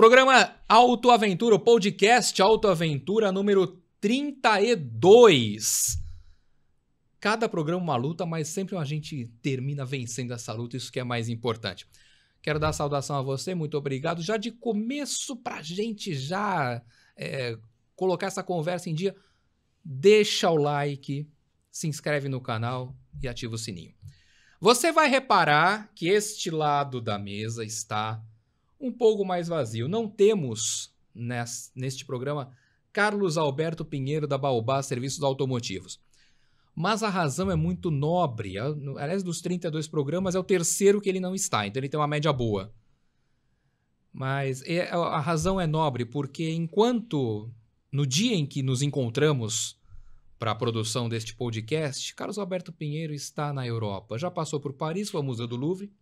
programa Autoaventura, o podcast Autoaventura número 32. Cada programa é uma luta, mas sempre a gente termina vencendo essa luta, isso que é mais importante. Quero dar saudação a você, muito obrigado. Já de começo, para a gente já é, colocar essa conversa em dia, deixa o like, se inscreve no canal e ativa o sininho. Você vai reparar que este lado da mesa está um pouco mais vazio. Não temos neste programa Carlos Alberto Pinheiro da Baobá Serviços Automotivos. Mas a razão é muito nobre. É aliás, dos 32 programas, é o terceiro que ele não está, então ele tem uma média boa. Mas é, é, a razão é nobre, porque enquanto no dia em que nos encontramos para a produção deste podcast, Carlos Alberto Pinheiro está na Europa. Já passou por Paris, foi ao Museu do Louvre,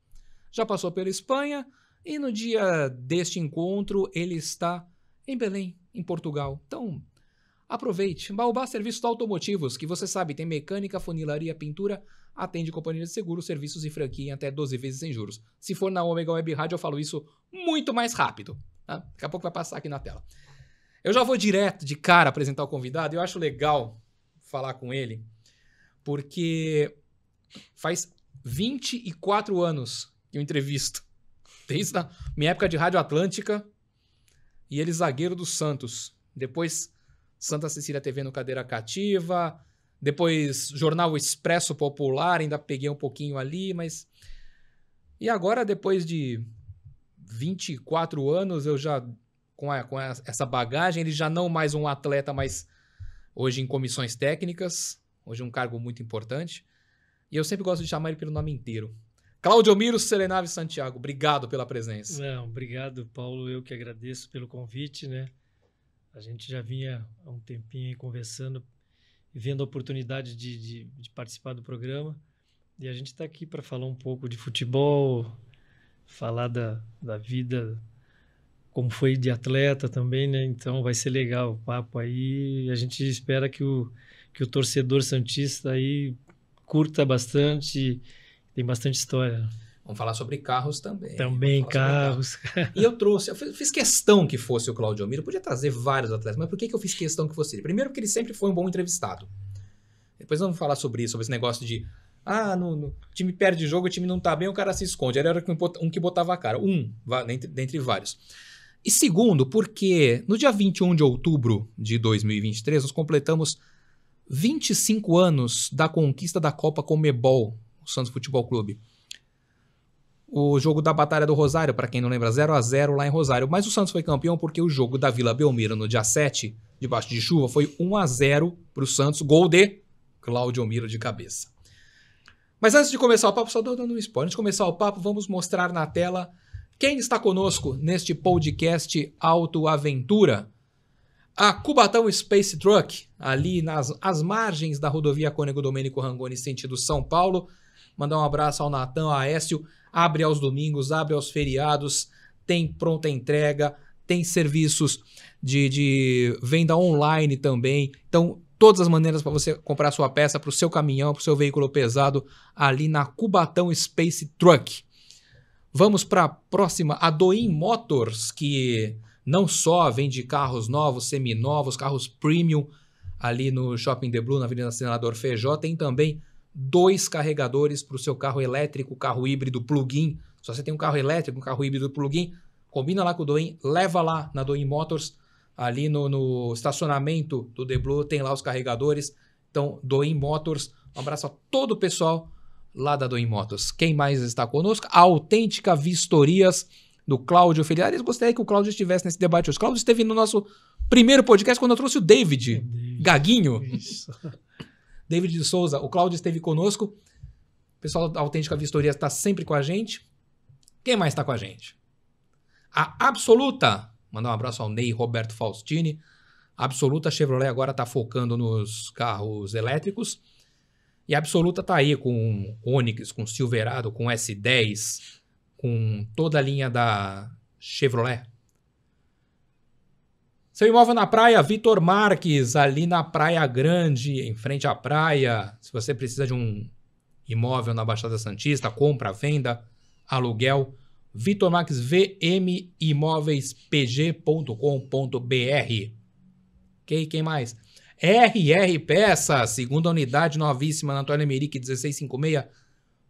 já passou pela Espanha, e no dia deste encontro, ele está em Belém, em Portugal. Então, aproveite. Baobá Serviços Automotivos, que você sabe, tem mecânica, funilaria, pintura, atende companhia de seguro, serviços e franquia em até 12 vezes sem juros. Se for na Omega Web Rádio, eu falo isso muito mais rápido. Tá? Daqui a pouco vai passar aqui na tela. Eu já vou direto de cara apresentar o convidado. Eu acho legal falar com ele, porque faz 24 anos que eu entrevisto Desde a minha época de Rádio Atlântica. E ele zagueiro do Santos. Depois Santa Cecília TV no Cadeira Cativa. Depois Jornal Expresso Popular, ainda peguei um pouquinho ali, mas. E agora, depois de 24 anos, eu já. Com, a, com a, essa bagagem, ele já não mais um atleta, mas hoje em comissões técnicas. Hoje é um cargo muito importante. E eu sempre gosto de chamar ele pelo nome inteiro. Claudio Miro, Serenave Santiago, obrigado pela presença. Não, obrigado, Paulo. Eu que agradeço pelo convite, né? A gente já vinha há um tempinho conversando, vendo a oportunidade de, de, de participar do programa. E a gente está aqui para falar um pouco de futebol, falar da, da vida, como foi de atleta também, né? Então vai ser legal o papo aí. A gente espera que o, que o torcedor Santista aí curta bastante tem bastante história. Vamos falar sobre carros também. Também carros. E eu trouxe, eu fiz questão que fosse o Claudio Miro, podia trazer vários atletas, mas por que, que eu fiz questão que fosse ele? Primeiro porque ele sempre foi um bom entrevistado. Depois vamos falar sobre isso, sobre esse negócio de ah, no, no o time perde jogo, o time não tá bem, o cara se esconde. Era um que botava a cara, um, dentre, dentre vários. E segundo, porque no dia 21 de outubro de 2023, nós completamos 25 anos da conquista da Copa Comebol o Santos Futebol Clube. O jogo da Batalha do Rosário, para quem não lembra, 0 a 0 lá em Rosário. Mas o Santos foi campeão porque o jogo da Vila Belmiro no dia 7, debaixo de chuva, foi 1 a 0 para o Santos. Gol de Claudio Miro de cabeça. Mas antes de começar o papo, só dando um spoiler. Antes de começar o papo, vamos mostrar na tela quem está conosco neste podcast Auto Aventura. A Cubatão Space Truck, ali nas as margens da rodovia Cônego Domênico Rangoni, sentido São Paulo Mandar um abraço ao Natan, a Écio. Abre aos domingos, abre aos feriados, tem pronta entrega, tem serviços de, de venda online também. Então, todas as maneiras para você comprar sua peça para o seu caminhão, para o seu veículo pesado, ali na Cubatão Space Truck. Vamos para a próxima, a Doim Motors, que não só vende carros novos, seminovos, carros premium ali no Shopping The Blue, na Avenida Senador Feijó, tem também dois carregadores para o seu carro elétrico, carro híbrido plug-in. Se você tem um carro elétrico, um carro híbrido plug-in, combina lá com o Doin, leva lá na Doin Motors, ali no, no estacionamento do The Blue, tem lá os carregadores. Então, Doin Motors, um abraço a todo o pessoal lá da Doin Motors. Quem mais está conosco? A autêntica Vistorias do Cláudio Filiares. Gostaria que o Cláudio estivesse nesse debate hoje. O Cláudio esteve no nosso primeiro podcast quando eu trouxe o David, Gaguinho. Isso. David de Souza, o Cláudio esteve conosco. O pessoal da Autêntica Vistoria está sempre com a gente. Quem mais está com a gente? A Absoluta. Mandar um abraço ao Ney Roberto Faustini. A Absoluta Chevrolet agora está focando nos carros elétricos. E a Absoluta está aí com Onix, com Silverado, com S10, com toda a linha da Chevrolet, seu imóvel na praia, Vitor Marques, ali na Praia Grande, em frente à praia. Se você precisa de um imóvel na Baixada Santista, compra, venda, aluguel, Vitor Marques, vmimóveispg.com.br. Ok, quem mais? RR Peça segunda unidade novíssima na Antônia Merique, 1656,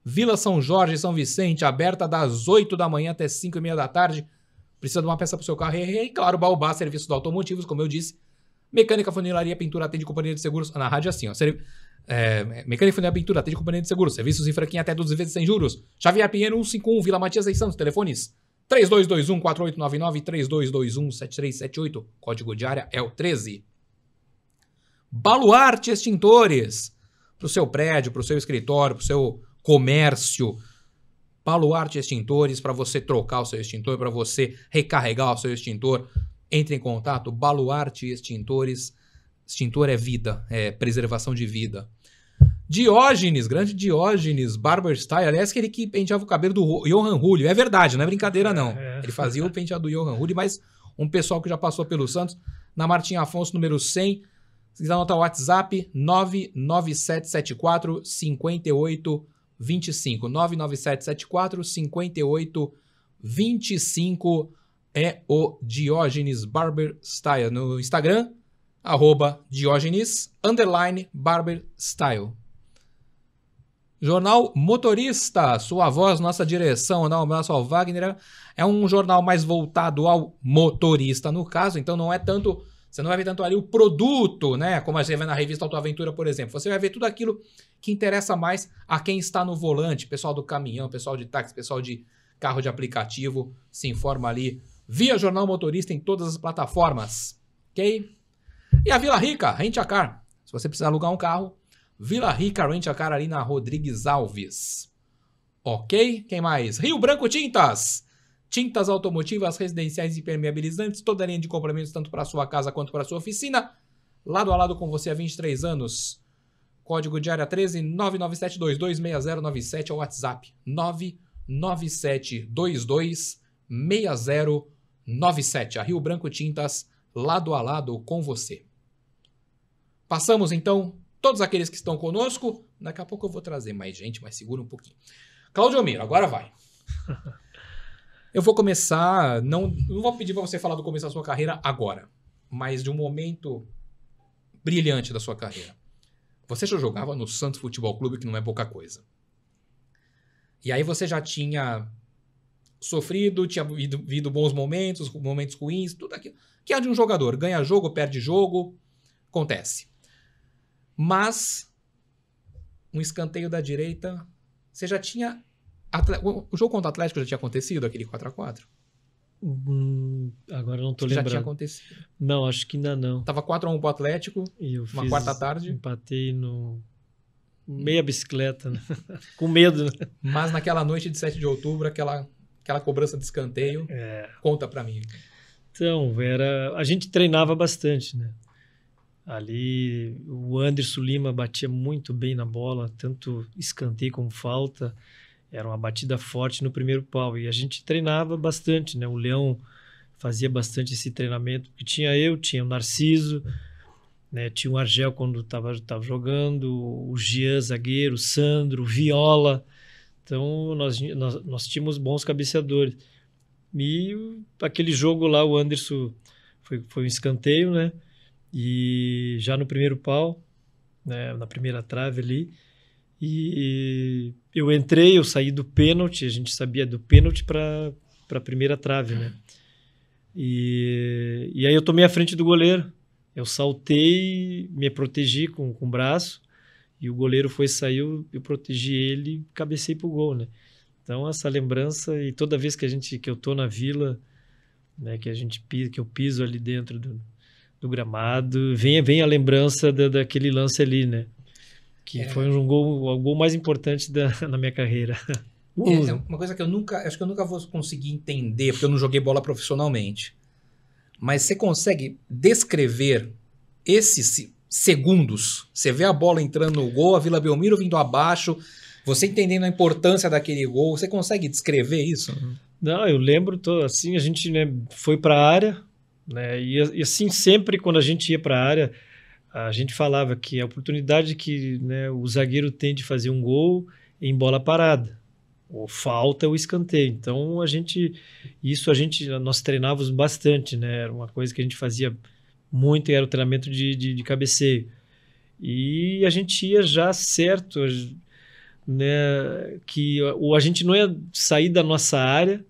Vila São Jorge, São Vicente, aberta das 8 da manhã até 5 e meia da tarde Precisa de uma peça para o seu carro? E, claro, Baobá, serviços automotivos, como eu disse. Mecânica, funilaria, pintura, atende companhia de seguros. Na rádio, é assim, ó. Ser, é, mecânica, funilaria, pintura, atende companhia de seguros. Serviços em franquia até 12 vezes sem juros. Xavier Pinheiro, 151, Vila Matias e Santos. Telefones 3221 4899 3221 7378. Código de área é o 13. Baluarte Extintores. Para o seu prédio, para o seu escritório, para o seu comércio Baluarte Extintores, para você trocar o seu extintor, para você recarregar o seu extintor. Entre em contato, Baluarte Extintores. Extintor é vida, é preservação de vida. Diógenes, grande Diógenes, Style aliás, que ele que penteava o cabelo do Johan Julio. É verdade, não é brincadeira, não. É, é. Ele fazia o penteado do Johan Julio, mas um pessoal que já passou pelo Santos, na Martim Afonso, número 100. Se quiser anotar o WhatsApp, 99774 58 25 99774 58 25 é o Diógenes Barber Style no Instagram, arroba Diógenes, underline Barber Style Jornal Motorista, sua voz, nossa direção, não, nosso ao Wagner, é um jornal mais voltado ao motorista, no caso, então não é tanto você não vai ver tanto ali o produto, né? Como a gente vê na revista Autoaventura, por exemplo. Você vai ver tudo aquilo que interessa mais a quem está no volante, pessoal do caminhão, pessoal de táxi, pessoal de carro de aplicativo, se informa ali via Jornal Motorista em todas as plataformas. OK? E a Vila Rica, Rent a Car. Se você precisar alugar um carro, Vila Rica Rent a Car ali na Rodrigues Alves. OK? Quem mais? Rio Branco Tintas tintas automotivas, residenciais e impermeabilizantes, toda a linha de complementos tanto para sua casa quanto para sua oficina. Lado a lado com você há 23 anos. Código de área 13 997226097 é o WhatsApp. 997226097. A Rio Branco Tintas, lado a lado com você. Passamos então todos aqueles que estão conosco. Daqui a pouco eu vou trazer mais gente, mas segura um pouquinho. Claudio Miro, agora vai. Eu vou começar, não, não vou pedir para você falar do começo da sua carreira agora, mas de um momento brilhante da sua carreira. Você já jogava no Santos Futebol Clube, que não é pouca coisa. E aí você já tinha sofrido, tinha vivido bons momentos, momentos ruins, tudo aquilo que é de um jogador. Ganha jogo, perde jogo, acontece. Mas um escanteio da direita, você já tinha o jogo contra o Atlético já tinha acontecido, aquele 4 a 4 Hum, agora não tô lembrando. Já tinha acontecido. Não, acho que ainda não. Tava 4x1 pro Atlético, e eu uma quarta tarde. Empatei no. Meia bicicleta, né? com medo. Né? Mas naquela noite de 7 de outubro, aquela, aquela cobrança de escanteio, é. conta para mim. Então, era, a gente treinava bastante, né? Ali o Anderson Lima batia muito bem na bola, tanto escanteio como falta. Era uma batida forte no primeiro pau. E a gente treinava bastante, né? O Leão fazia bastante esse treinamento, porque tinha eu, tinha o Narciso, né? tinha o Argel quando estava jogando, o Gian, zagueiro, o Sandro, o Viola. Então, nós, nós, nós tínhamos bons cabeceadores. E aquele jogo lá, o Anderson foi, foi um escanteio, né? E já no primeiro pau, né, na primeira trave ali, e eu entrei, eu saí do pênalti, a gente sabia do pênalti para a primeira trave, né? E, e aí eu tomei a frente do goleiro. Eu saltei, me protegi com, com o braço, e o goleiro foi, saiu, eu protegi ele, cabecei pro gol, né? Então essa lembrança e toda vez que a gente que eu tô na vila, né, que a gente que eu piso ali dentro do, do gramado, vem vem a lembrança da, daquele lance ali, né? que é. foi um gol, o gol mais importante da, na minha carreira. É, é, uma coisa que eu nunca, acho que eu nunca vou conseguir entender, porque eu não joguei bola profissionalmente. Mas você consegue descrever esses segundos? Você vê a bola entrando no gol, a Vila Belmiro vindo abaixo, você entendendo a importância daquele gol, você consegue descrever isso? Não, eu lembro, tô, assim, a gente né, foi para a área, né, e, e assim, sempre quando a gente ia para a área, a gente falava que a oportunidade que né, o zagueiro tem de fazer um gol em bola parada, ou falta ou escanteio. Então a gente, isso a gente, nós treinávamos bastante, né? Era uma coisa que a gente fazia muito, era o treinamento de, de, de cabeceio. E a gente ia já certo, né? Que ou a gente não ia sair da nossa área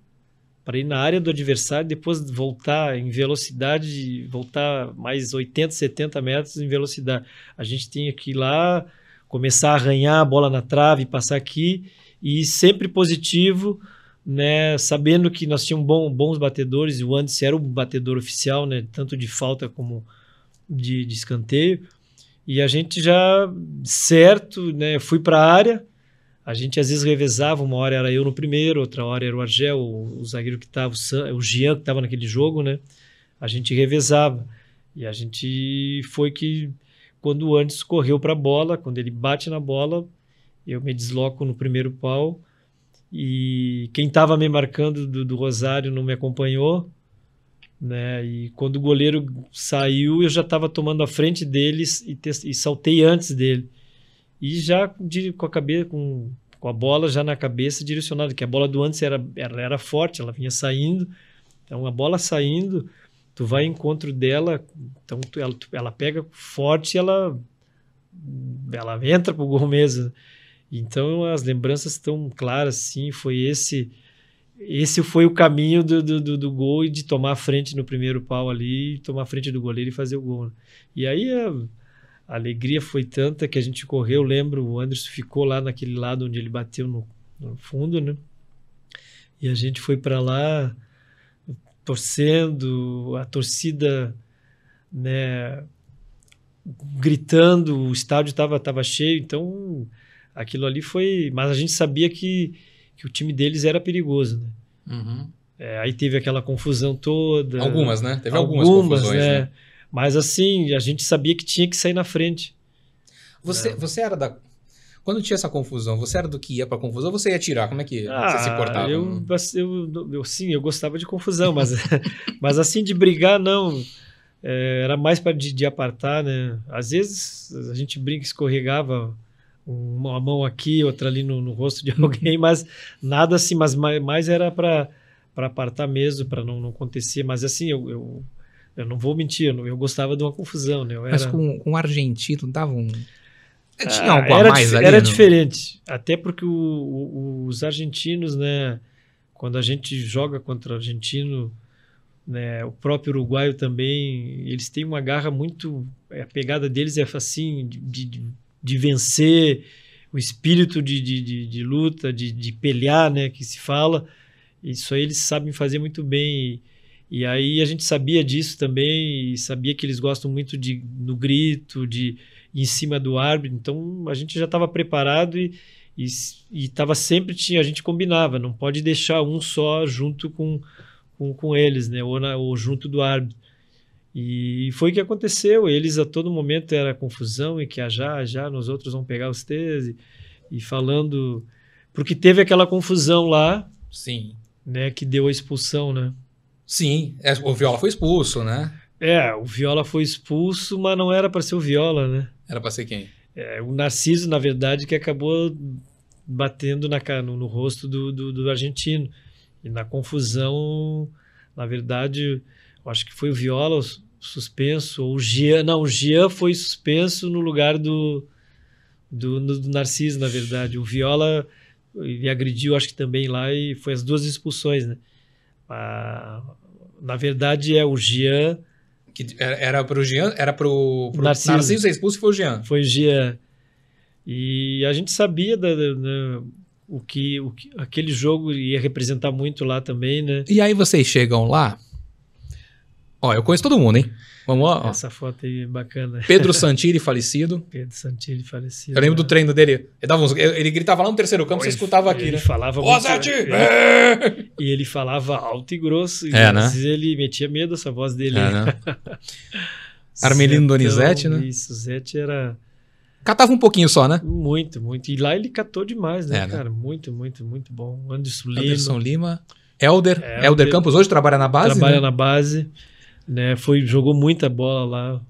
para ir na área do adversário, depois voltar em velocidade, voltar mais 80, 70 metros em velocidade. A gente tinha que ir lá, começar a arranhar a bola na trave, passar aqui e sempre positivo, né, sabendo que nós tínhamos bom, bons batedores, e o Anderson era o batedor oficial, né, tanto de falta como de, de escanteio, e a gente já certo, né, fui para a área, a gente às vezes revezava, uma hora era eu no primeiro, outra hora era o Argel, o, o zagueiro que estava, o, o Jean que estava naquele jogo, né? A gente revezava. E a gente foi que, quando o antes correu para a bola, quando ele bate na bola, eu me desloco no primeiro pau. E quem estava me marcando do, do Rosário não me acompanhou, né? E quando o goleiro saiu, eu já estava tomando a frente deles e, te, e saltei antes dele e já de, com a cabeça, com, com a bola já na cabeça direcionada, que a bola do antes era, era, era forte, ela vinha saindo. Então a bola saindo, tu vai ao encontro dela, então tu, ela, tu, ela pega forte e ela, ela entra pro gol mesmo. Então as lembranças estão claras, sim, foi esse esse foi o caminho do, do, do, do gol e de tomar frente no primeiro pau ali, tomar frente do goleiro e fazer o gol. Né? E aí eh, a alegria foi tanta que a gente correu. Lembro, o Anderson ficou lá naquele lado onde ele bateu no, no fundo, né? E a gente foi para lá torcendo, a torcida, né? Gritando, o estádio estava tava cheio, então aquilo ali foi. Mas a gente sabia que, que o time deles era perigoso, né? Uhum. É, aí teve aquela confusão toda. Algumas, né? Teve algumas, algumas confusões, né? né? Mas assim, a gente sabia que tinha que sair na frente. Você, né? você era da. Quando tinha essa confusão, você era do que ia para confusão ou você ia tirar? Como é que ah, você se ah, portava? Eu, assim, eu, eu, sim, eu gostava de confusão, mas, mas assim, de brigar, não. É, era mais para de, de, apartar, né? Às vezes a gente brinca, escorregava uma mão aqui, outra ali no, no rosto de alguém, mas nada assim, mas mais, mais era para apartar mesmo, para não, não acontecer. Mas assim, eu, eu eu não vou mentir, eu gostava de uma confusão, né? Era... Mas com, com o argentino dava um... Ah, Tinha algo ah, mais ali, Era não? diferente, até porque o, o, os argentinos, né? Quando a gente joga contra o argentino, né, o próprio uruguaio também, eles têm uma garra muito... É, a pegada deles é assim, de, de, de vencer o espírito de, de, de, de luta, de, de, pelear, né, que se fala, isso aí eles sabem fazer muito bem. E, e aí a gente sabia disso também, e sabia que eles gostam muito de no grito, de em cima do árbitro. Então a gente já estava preparado e estava sempre tinha a gente combinava, não pode deixar um só junto com com, com eles, né? Ou, na, ou junto do árbitro. E foi o que aconteceu. Eles a todo momento era confusão e que já, já, nós outros vão pegar os T's e, e falando porque teve aquela confusão lá. Sim. Né, que deu a expulsão, né? Sim, é, o Viola foi expulso, né? É, o Viola foi expulso, mas não era para ser o Viola, né? Era para ser quem? É, o Narciso, na verdade, que acabou batendo na, no, no rosto do, do, do argentino. E na confusão, na verdade, acho que foi o Viola suspenso, ou o Gian. Não, o Gian foi suspenso no lugar do, do, do Narciso, na verdade. O Viola ele agrediu, acho que também lá, e foi as duas expulsões, né? A, na verdade é o Jean. Que era para o Jean, era para o Narciso. Narciso ser expulso e foi o Jean. Foi o Jean. E a gente sabia da, da, da, o, que, o que aquele jogo ia representar muito lá também, né? E aí vocês chegam lá Ó, eu conheço todo mundo, hein? Vamos lá. Essa foto aí é bacana. Pedro Santilli, falecido. Pedro Santilli, falecido. Eu lembro né? do treino dele. Ele, uns, ele, gritava lá no terceiro campo, você escutava aqui, ele né? Falava Ô, muito, né? é! e ele falava alto e grosso. E é, né? ele metia medo essa voz dele. É, né? Armelino Donizete, né? Isso, Zete era... Catava um pouquinho só, né? Muito, muito. E lá ele catou demais, né, é, né? cara? Muito, muito, muito bom. Anderson Lima. Anderson Lima. Elder, Elder, Campos hoje trabalha na base? Trabalha né? na base né? Foi jogou muita bola lá.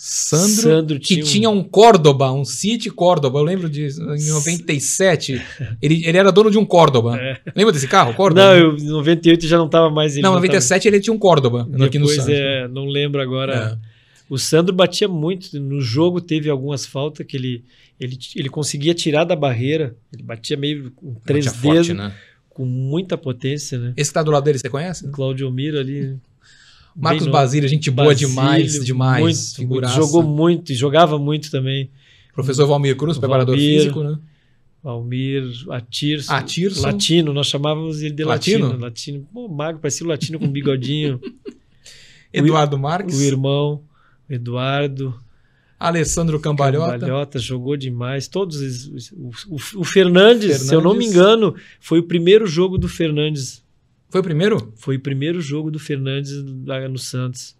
Sandro, Sandro tinha que tinha um Córdoba, um City Córdoba. Eu lembro de em 97. ele, ele era dono de um Córdoba. É. Lembra desse carro, Córdoba? Não, eu, em 98 já não estava mais. Ele não, em 97 tava... ele tinha um Córdoba Depois, aqui no né? É, não lembro agora. É. O Sandro batia muito. No jogo teve algumas faltas que ele, ele, ele conseguia tirar da barreira. Ele batia meio com três batia dedos. Forte, né? Com muita potência, né? Esse que tá do lado dele, você conhece? Né? Claudio Miro ali. Né? Marcos no... Basílio, gente boa Basílio, demais, demais. Muito, figuraça. Muito, jogou muito e jogava muito também. Professor Valmir Cruz, Valmir, preparador físico, né? Valmir, Atirso, Atirso, Latino, nós chamávamos ele de Latino. Latino, latino. Pô, magro, parecia o Latino com bigodinho. Eduardo o, Marques. O irmão, Eduardo. Alessandro Cambalhota. Cambalhota jogou demais. Todos os, o, o, o Fernandes, Fernandes, se eu não me engano, foi o primeiro jogo do Fernandes foi o primeiro? Foi o primeiro jogo do Fernandes no Santos.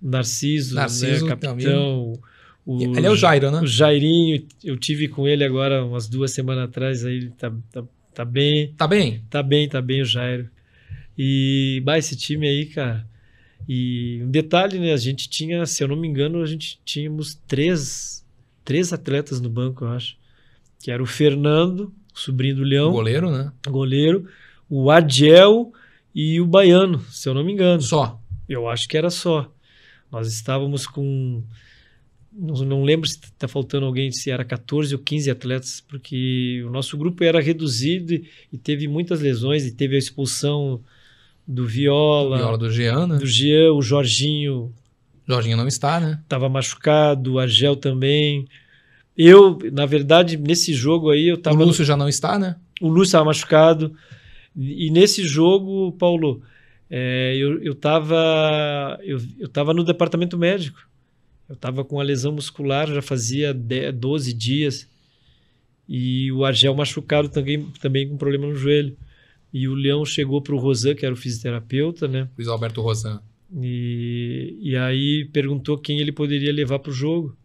Narciso, Narciso né, capitão. O, ele é o Jairo, né? O Jairinho, eu tive com ele agora umas duas semanas atrás, aí ele tá, tá, tá bem. Tá bem? Tá bem, tá bem o Jairo. E, vai esse time aí, cara. E um detalhe, né? A gente tinha, se eu não me engano, a gente tínhamos três, três atletas no banco, eu acho. Que era o Fernando, sobrinho do Leão. Goleiro, né? Goleiro o Adiel e o Baiano, se eu não me engano. Só. Eu acho que era só. Nós estávamos com. Não, lembro se está faltando alguém, se era 14 ou 15 atletas, porque o nosso grupo era reduzido e, teve muitas lesões, e teve a expulsão do Viola. Viola do Jean, né? Do Jean, o Jorginho. Jorginho não está, né? Estava machucado, o Argel também. Eu, na verdade, nesse jogo aí, eu estava. O Lúcio já não está, né? O Lúcio estava machucado. E nesse jogo, Paulo, é, eu, eu, eu, eu tava no departamento médico. Eu estava com a lesão muscular, já fazia 10, 12 dias. E o Argel machucado também, também com problema no joelho. E o Leão chegou para o Rosan, que era o fisioterapeuta, né? Luiz Alberto Rosan. E, e aí perguntou quem ele poderia levar para o jogo.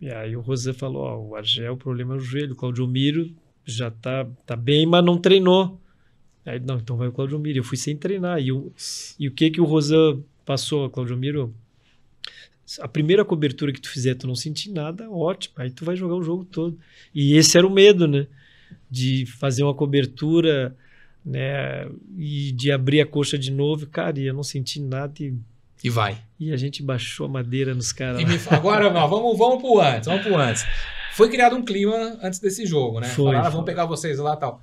E aí o Rosan falou, ó, oh, o Argel, problema no joelho. O Claudio Miro já tá, tá bem, mas não treinou. Aí, não, então vai o Claudio Miro. Eu fui sem treinar. E o, e o que que o Rosan passou, Claudio Miro? A primeira cobertura que tu fizer, tu não sentir nada, ótimo. Aí tu vai jogar o jogo todo. E esse era o medo, né? De fazer uma cobertura, né? E de abrir a coxa de novo. Cara, e eu não senti nada e e vai. E a gente baixou a madeira nos caras. Agora, não, vamos, vamos pro antes, vamos pro antes. Foi criado um clima antes desse jogo, né? Foi, Falaram, ah, foi. vamos pegar vocês lá e tal.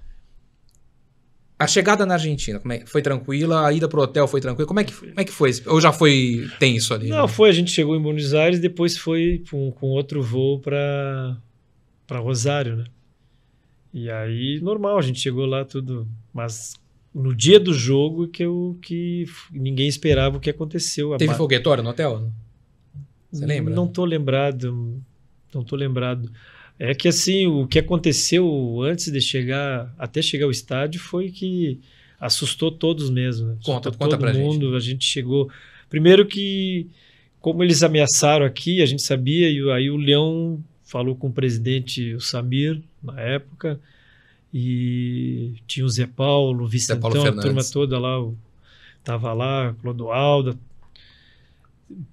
A chegada na Argentina, como é, foi tranquila? A ida pro hotel foi tranquila? Como é que, como é que foi? Ou já foi tenso ali? Não, né? foi. A gente chegou em Buenos Aires, depois foi com, com outro voo para Rosário, né? E aí, normal, a gente chegou lá tudo, mas no dia do jogo que eu que ninguém esperava o que aconteceu. Teve foguetório no hotel? Você lembra? Não tô lembrado, não tô lembrado. É que assim, o que aconteceu antes de chegar, até chegar ao estádio, foi que assustou todos mesmo. Né? Conta, conta todo pra mundo, gente. A gente chegou. Primeiro que, como eles ameaçaram aqui, a gente sabia, e aí o Leão falou com o presidente, o Samir, na época, e tinha o Zé Paulo, o Vicentão, Paulo a turma toda lá, o, tava lá, Clodoaldo,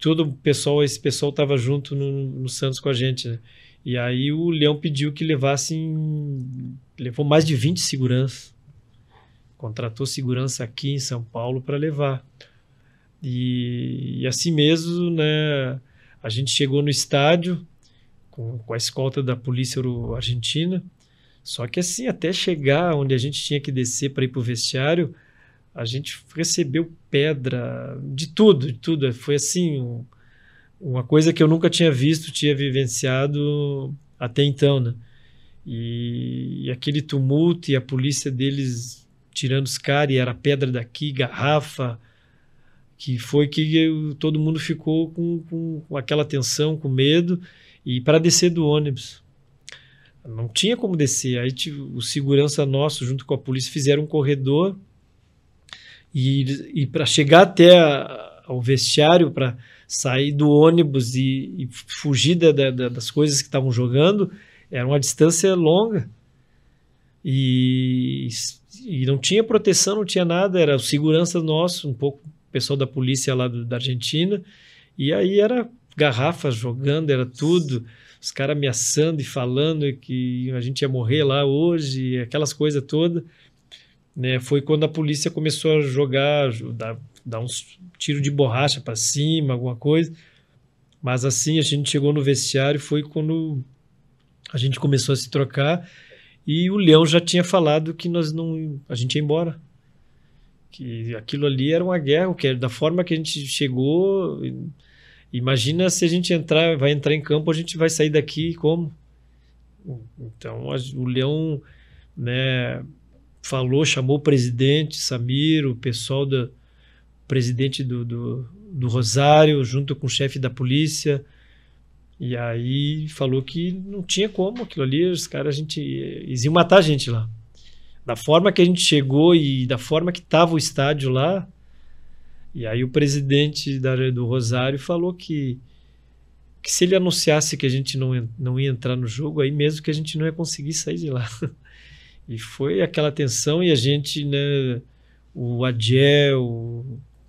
todo o pessoal, esse pessoal tava junto no, no Santos com a gente, né? E aí o leão pediu que levassem. Levou mais de 20 seguranças. Contratou segurança aqui em São Paulo para levar. E, e, assim mesmo, né, a gente chegou no estádio com, com a escolta da polícia argentina. Só que assim, até chegar onde a gente tinha que descer para ir para o vestiário, a gente recebeu pedra de tudo, de tudo. Foi assim, um, uma coisa que eu nunca tinha visto, tinha vivenciado até então, né? E, e aquele tumulto e a polícia deles tirando os caras, e era pedra daqui, garrafa, que foi que eu, todo mundo ficou com, com, com aquela tensão, com medo, e para descer do ônibus. Não tinha como descer. Aí o segurança nosso, junto com a polícia, fizeram um corredor e, e para chegar até a, ao vestiário, para sair do ônibus e, e fugir da, da, das coisas que estavam jogando era uma distância longa. E, e não tinha proteção, não tinha nada, era o segurança nosso, um pouco pessoal da polícia lá do, da Argentina. E aí era garrafas jogando, era tudo. Os caras ameaçando e falando que a gente ia morrer lá hoje, aquelas coisas todas. Né, foi quando a polícia começou a jogar, dar uns tiro de borracha para cima, alguma coisa. Mas assim, a gente chegou no vestiário, foi quando a gente começou a se trocar e o Leão já tinha falado que nós não, a gente ia embora. Que aquilo ali era uma guerra, que da forma que a gente chegou, imagina se a gente entrar, vai entrar em campo, a gente vai sair daqui como? Então, a, o Leão, né, falou, chamou o presidente, Samir, o pessoal da, presidente do, do, do Rosário, junto com o chefe da polícia. E aí falou que não tinha como aquilo ali, os caras, a gente. Eles iam matar a gente lá. Da forma que a gente chegou e da forma que estava o estádio lá. E aí o presidente da, do Rosário falou que, que se ele anunciasse que a gente não, não ia entrar no jogo, aí mesmo que a gente não ia conseguir sair de lá. E foi aquela tensão e a gente, né, o Adiel,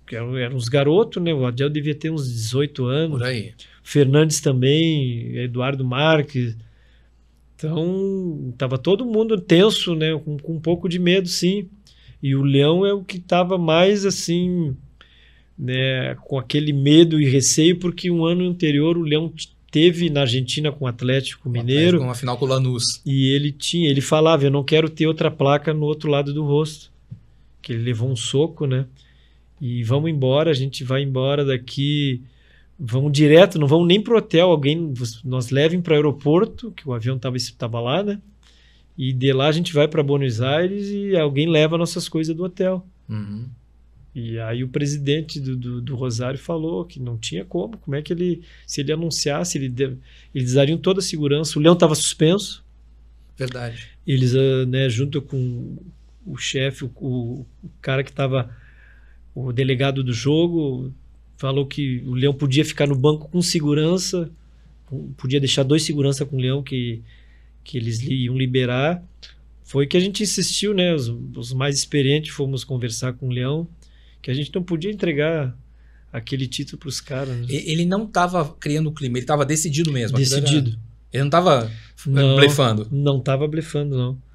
porque é eram, uns garotos, né? O Adiel devia ter uns 18 anos. Por aí. Fernandes também, Eduardo Marques. Então, estava todo mundo tenso, né? Com, com, um pouco de medo, sim. E o Leão é o que estava mais assim, né? Com aquele medo e receio, porque um ano anterior o Leão teve na Argentina com o Atlético Mineiro. Uma final com o Lanús. E ele tinha, ele falava, eu não quero ter outra placa no outro lado do rosto. Que ele levou um soco, né? E vamos embora, a gente vai embora daqui, vamos direto, não vamos nem pro hotel, alguém nos levem para o aeroporto, que o avião estava tava lá, né? E de lá a gente vai para Buenos Aires e alguém leva nossas coisas do hotel. Uhum. E aí o presidente do, do, do, Rosário falou que não tinha como, como é que ele, se ele anunciasse, ele de, eles dariam toda a segurança. O Leão estava suspenso. Verdade. Eles, ah, né, junto com o chefe, o, o cara que estava o delegado do jogo falou que o Leão podia ficar no banco com segurança, podia deixar dois segurança com o Leão que, que eles iam liberar. Foi que a gente insistiu, né? Os, os mais experientes fomos conversar com o Leão, que a gente não podia entregar aquele título para os caras. Né? Ele não estava criando o clima, ele estava decidido mesmo. Decidido. Ele não estava blefando. Não estava blefando, não.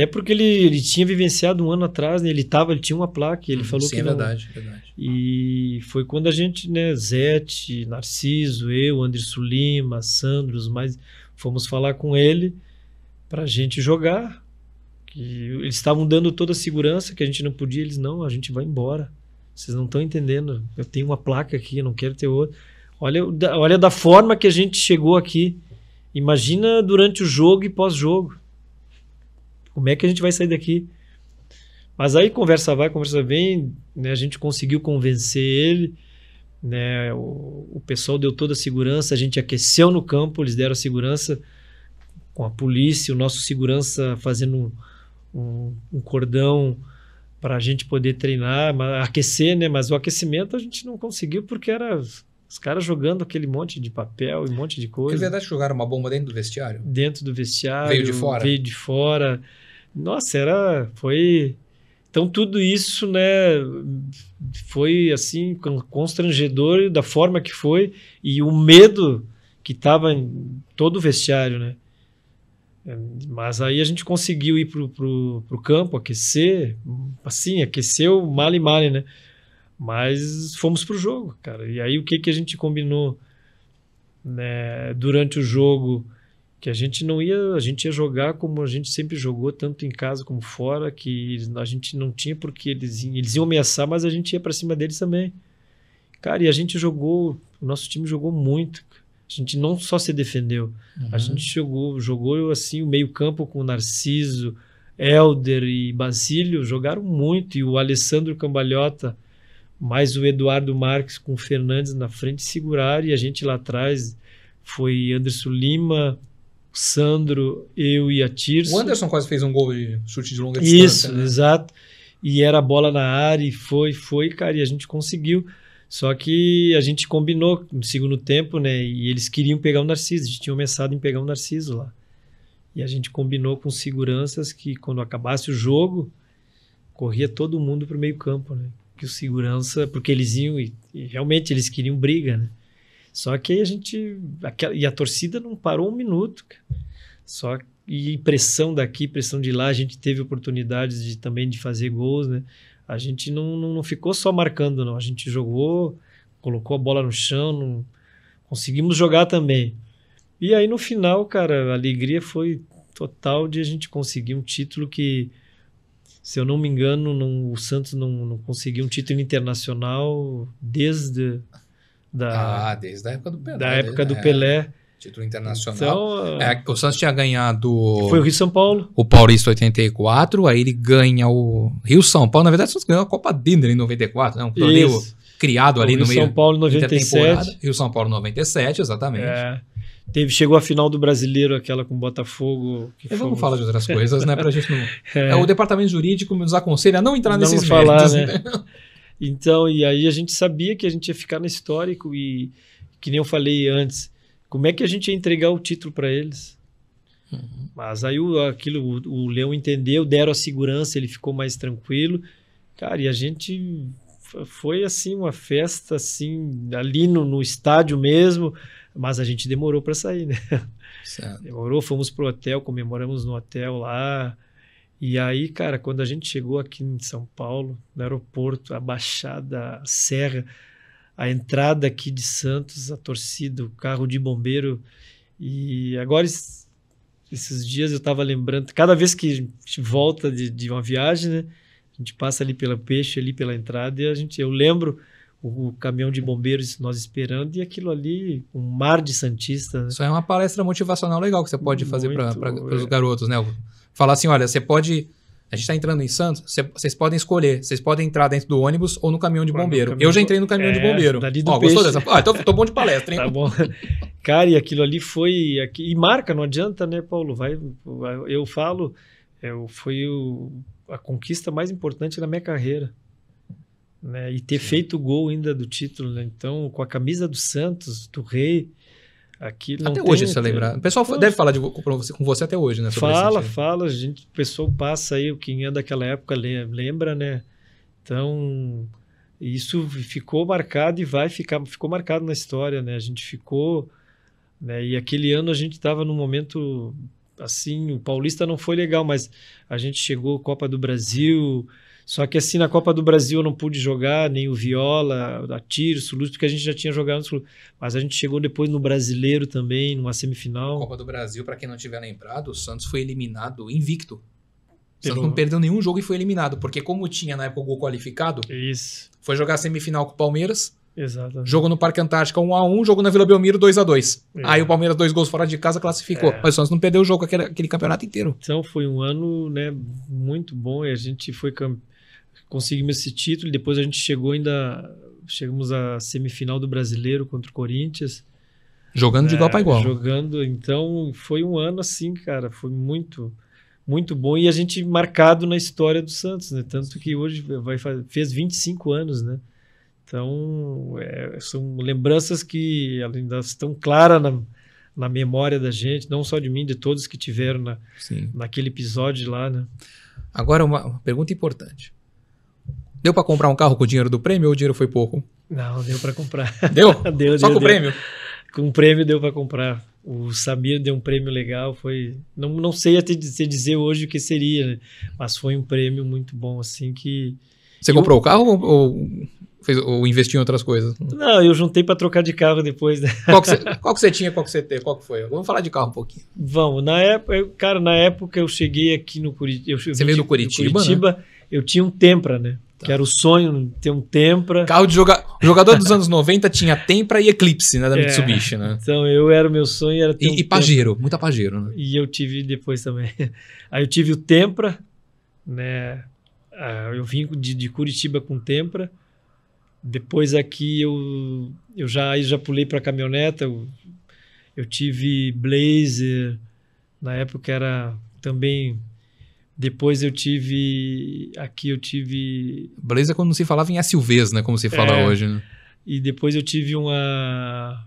Até porque ele, ele tinha vivenciado um ano atrás, né? ele tava, ele tinha uma placa, ele hum, falou sim, que. Sim, é verdade, verdade. E foi quando a gente, né, Zete, Narciso, eu, Anderson Lima, Sandros, mais fomos falar com ele para a gente jogar. Que eles estavam dando toda a segurança que a gente não podia, eles não, a gente vai embora. Vocês não estão entendendo. Eu tenho uma placa aqui, não quero ter outra. Olha, olha da forma que a gente chegou aqui. Imagina durante o jogo e pós-jogo. Como é que a gente vai sair daqui? Mas aí conversa vai, conversa vem, né? a gente conseguiu convencer ele, né? o, o pessoal deu toda a segurança, a gente aqueceu no campo, eles deram a segurança com a polícia, o nosso segurança fazendo um, um, um cordão para a gente poder treinar, aquecer, né? Mas o aquecimento a gente não conseguiu porque era os caras jogando aquele monte de papel e um monte de coisa. Na verdade jogaram uma bomba dentro do vestiário? Dentro do vestiário. Veio de fora? Veio de fora. Nossa, era... Foi... Então, tudo isso, né, foi, assim, constrangedor da forma que foi e o medo que estava em todo o vestiário, né. É, mas aí a gente conseguiu ir pro, pro, pro campo, aquecer, assim, aqueceu mal e mal, né mas fomos para o jogo, cara. E aí o que, que a gente combinou né, durante o jogo? Que a gente não ia, a gente ia jogar como a gente sempre jogou, tanto em casa como fora, que a gente não tinha porque eles, eles iam ameaçar, mas a gente ia para cima deles também. Cara, e a gente jogou, o nosso time jogou muito. A gente não só se defendeu, uhum. a gente jogou, jogou assim o meio-campo com o Narciso, Elder e Basílio, jogaram muito e o Alessandro Cambalhota mais o Eduardo Marques com o Fernandes na frente segurar e a gente lá atrás foi Anderson Lima, Sandro, eu e a Tirso. O Anderson quase fez um gol de chute de longa distância. Isso, né? exato. E era bola na área e foi, foi, cara, e a gente conseguiu. Só que a gente combinou no segundo tempo, né? E eles queriam pegar o Narciso, a gente tinha começado em pegar o Narciso lá. E a gente combinou com seguranças que quando acabasse o jogo, corria todo mundo para o meio campo, né? que o segurança, porque eles iam e, e realmente eles queriam briga, né? Só que a gente. Aquela, e a torcida não parou um minuto. Só e pressão daqui, pressão de lá, a gente teve oportunidades de também de fazer gols, né? A gente não, não, não ficou só marcando, não. A gente jogou, colocou a bola no chão, não, conseguimos jogar também. E aí no final, cara, a alegria foi total de a gente conseguir um título que se eu não me engano, não, o Santos não, não conseguiu um título internacional desde da ah, desde a época do Pelé. Da né? época do é, Pelé. Título internacional. Então, é, o Santos tinha ganhado. Foi o Rio São Paulo. O Paulista 84, aí ele ganha o Rio São Paulo. Na verdade, o Santos ganhou a Copa Dinner em 94, né? Um torneio criado o ali Rio no meio. São Paulo 97. Rio São Paulo 97, exatamente. É. Teve, chegou a final do brasileiro, aquela com o Botafogo. Que é, vamos falar de outras coisas, né? Pra gente não. É. é. O departamento jurídico nos aconselha a não entrar nesses falar, né? né? Então, e aí a gente sabia que a gente ia ficar no histórico e, que nem eu falei antes, como é que a gente ia entregar o título para eles? Uhum. Mas aí o, aquilo, o, o Leão entendeu, deram a segurança, ele ficou mais tranquilo. Cara, e a gente foi assim uma festa assim ali no, no estádio mesmo mas a gente demorou para sair, né? Certo. Demorou, fomos pro hotel, comemoramos no hotel lá. E aí, cara, quando a gente chegou aqui em São Paulo, no aeroporto, a Baixada, a Serra, a entrada aqui de Santos, a torcida, o carro de bombeiro. E agora, esses dias eu estava lembrando, cada vez que a gente volta de, de uma viagem, né? A gente passa ali pelo peixe, ali pela entrada, e a gente, eu lembro o caminhão de bombeiros nós esperando e aquilo ali, um mar de Santista. Né? Isso é uma palestra motivacional legal que você pode Muito, fazer para é. os garotos, né? Falar assim, olha, você pode... A gente está entrando em Santos, vocês podem escolher. Vocês podem entrar dentro do ônibus ou no caminhão de bombeiro. Caminhão, eu já entrei no caminhão é, de bombeiro. Dali do peixe. gostou dessa? Ah, então tô, bom de palestra, hein? tá bom. Cara, e aquilo ali foi... Aqui, e marca, não adianta, né, Paulo? Vai, eu falo, eu, é, foi o, a conquista mais importante da minha carreira né? E ter Sim. feito o gol ainda do título, né? Então, com a camisa do Santos, do Rei, aqui não Até tem, hoje, se eu lembrar. O pessoal Nossa. deve falar de, com, você, com você até hoje, né? fala, fala. Gente, o pessoal passa aí, quem é daquela época lembra, né? Então, isso ficou marcado e vai ficar, ficou marcado na história, né? A gente ficou... Né? E aquele ano a gente estava num momento assim, o Paulista não foi legal, mas a gente chegou Copa do Brasil... Só que assim, na Copa do Brasil eu não pude jogar, nem o Viola, a Tiro, Suluz, porque a gente já tinha jogado no Mas a gente chegou depois no Brasileiro também, numa semifinal. Copa do Brasil, para quem não tiver lembrado, o Santos foi eliminado invicto. Santos não perdeu nenhum jogo e foi eliminado, porque como tinha na época o gol qualificado, Isso. foi jogar a semifinal com o Palmeiras. Exato. Jogo no Parque Antártica 1x1, jogo na Vila Belmiro 2x2. É. Aí o Palmeiras, dois gols fora de casa, classificou. É. Mas o Santos não perdeu o jogo aquele, aquele campeonato inteiro. Então foi um ano né, muito bom e a gente foi campeão conseguimos esse título. Depois a gente chegou ainda. Chegamos à semifinal do brasileiro contra o Corinthians. Jogando de é, igual para igual. Jogando, então foi um ano assim, cara, foi muito, muito bom e a gente marcado na história do Santos, né? Tanto que hoje vai fazer, fez 25 anos, né? Então é, são lembranças que ainda estão claras na, na memória da gente, não só de mim, de todos que tiveram na, naquele episódio lá, né? Agora uma pergunta importante. Deu para comprar um carro com o dinheiro do prêmio ou o dinheiro foi pouco? Não, deu para comprar. Deu? deu Só deu, com deu. o prêmio? Com o prêmio deu para comprar. O Samir deu um prêmio legal, foi... Não, não sei até dizer hoje o que seria, né? mas foi um prêmio muito bom, assim, que... Você eu... comprou o carro ou, fez, ou investiu em outras coisas? Não, eu juntei para trocar de carro depois, né? Qual que você tinha, qual que você teve, qual que foi? Vamos falar de carro um pouquinho. Vamos, na época, eu, cara, na época eu cheguei aqui no Curitiba... Você veio do Curitiba, Curitiba né? Eu tinha um Tempra, né? Tá. Que era o sonho ter um Tempra. Carro de joga... jogador dos anos 90 tinha Tempra e Eclipse, né? Da é, Mitsubishi, né? Então, eu era o meu sonho era ter E, um e Pajero, muita Pajero, né? E eu tive depois também. Aí eu tive o Tempra, né? Ah, eu vim de, de Curitiba com Tempra. Depois aqui eu, eu já, aí já pulei para caminhoneta. Eu, eu tive Blazer, na época era também depois eu tive. Aqui eu tive. Blazer quando se falava em SUVs, né? Como se fala é, hoje, né? E depois eu tive uma.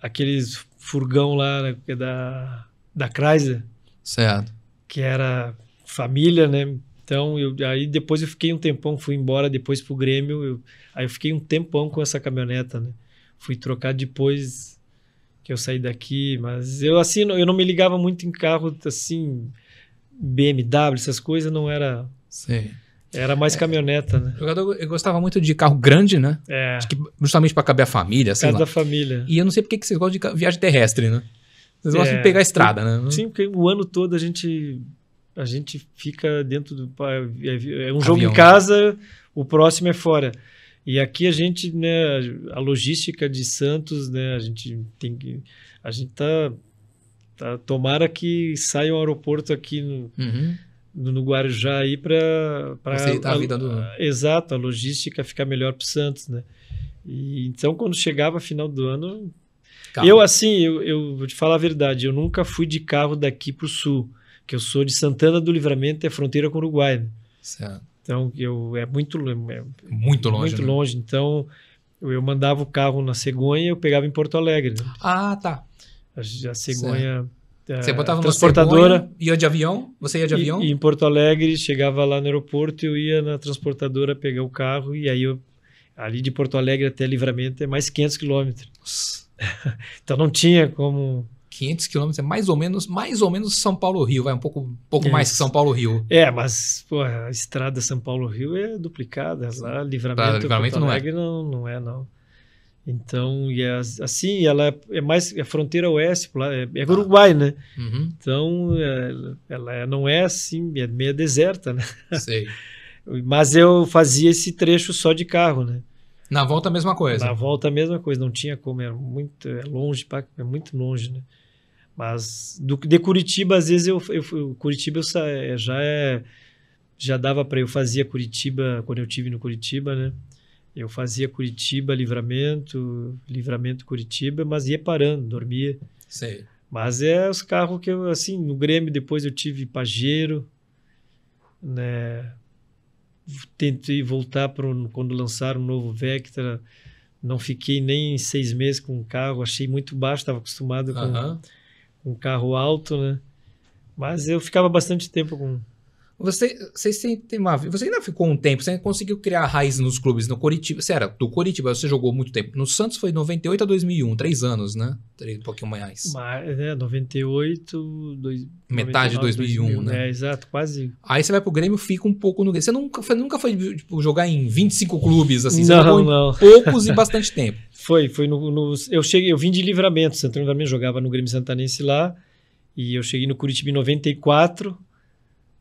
Aqueles furgão lá né, é da, da Chrysler. Certo. Que era família, né? Então, eu, aí depois eu fiquei um tempão, fui embora depois pro Grêmio. Eu, aí eu fiquei um tempão com essa caminhoneta, né? Fui trocar depois que eu saí daqui, mas eu assim, eu não me ligava muito em carro assim, BMW, essas coisas, não era. Sim. Era mais é. caminhoneta, é, né? O jogador eu gostava muito de carro grande, né? É. Acho que justamente para caber a família, assim. Casa da família. E eu não sei porque que vocês gostam de viagem terrestre, né? Vocês é, gostam de é. pegar a estrada, eu, né? Sim, porque o ano todo a gente a gente fica dentro do é, é um jogo Avião. em né? casa, o próximo é fora. E aqui a gente, né, a logística de Santos, né, a gente tem que a gente tá Tá? Tomara que saia um aeroporto aqui no, uhum. no, Guarujá aí para aceitar a, vida do exato a logística ficar melhor para o Santos, né? E, então quando chegava final do ano Calma. eu assim eu, eu, vou te falar a verdade eu nunca fui de carro daqui para o sul que eu sou de Santana do Livramento é fronteira com o Uruguai né? certo. então eu é muito é, muito longe muito né? longe então eu mandava o carro na cegonha eu pegava em Porto Alegre né? ah tá a, cegonha. Eh, você botava transportadora, e ia de avião? Você ia de avião? E, e em Porto Alegre, chegava lá no aeroporto, eu ia na transportadora pegar o carro e aí eu ali de Porto Alegre até Livramento é mais 500 quilômetros. então não tinha como 500 quilômetros é mais ou menos mais ou menos São Paulo Rio vai um pouco pouco é. mais que São Paulo Rio. É, mas pô, a estrada São Paulo Rio é duplicada lá Livramento, tá, livramento Porto Alegre não é. não, não é não. Então, e é, assim, ela é, é mais é fronteira oeste, é, é ah. Uruguai, né? Uhum. Então, é, ela é, não é assim, é meio deserta, né? Sei. Mas eu fazia esse trecho só de carro, né? Na volta a mesma coisa. Na volta a mesma coisa, não tinha como, era é muito é longe, é muito longe, né? Mas do, de Curitiba, às vezes eu, eu Curitiba eu sa, já é já dava para eu fazia Curitiba quando eu tive no Curitiba, né? Eu fazia Curitiba, Livramento, Livramento Curitiba, mas ia parando, dormia. Sei. Mas é os carros que eu, assim, no Grêmio depois eu tive Pajero, né? Tentei voltar para quando lançaram o novo Vectra, não fiquei nem seis meses com o carro, achei muito baixo, estava acostumado com, uh -huh. com um carro alto, né? Mas eu ficava bastante tempo com, você, vocês tem uma, você ainda ficou um tempo, você conseguiu criar raiz nos clubes, no Coritiba. Você era do Coritiba, você jogou muito tempo. No Santos foi 98 a 2001, três anos, né? Três, um pouquinho mais. Mas, é, 98, dois, metade de 2001, 2000, né? É, exato, quase. Aí você vai pro Grêmio, fica um pouco no Grêmio. Você nunca foi, nunca foi tipo, jogar em 25 clubes, assim, você não, não. poucos e bastante tempo. Foi, foi no, no, eu cheguei, eu vim de Livramento, Santana também jogava no Grêmio Santanense lá, e eu cheguei no Curitiba em 94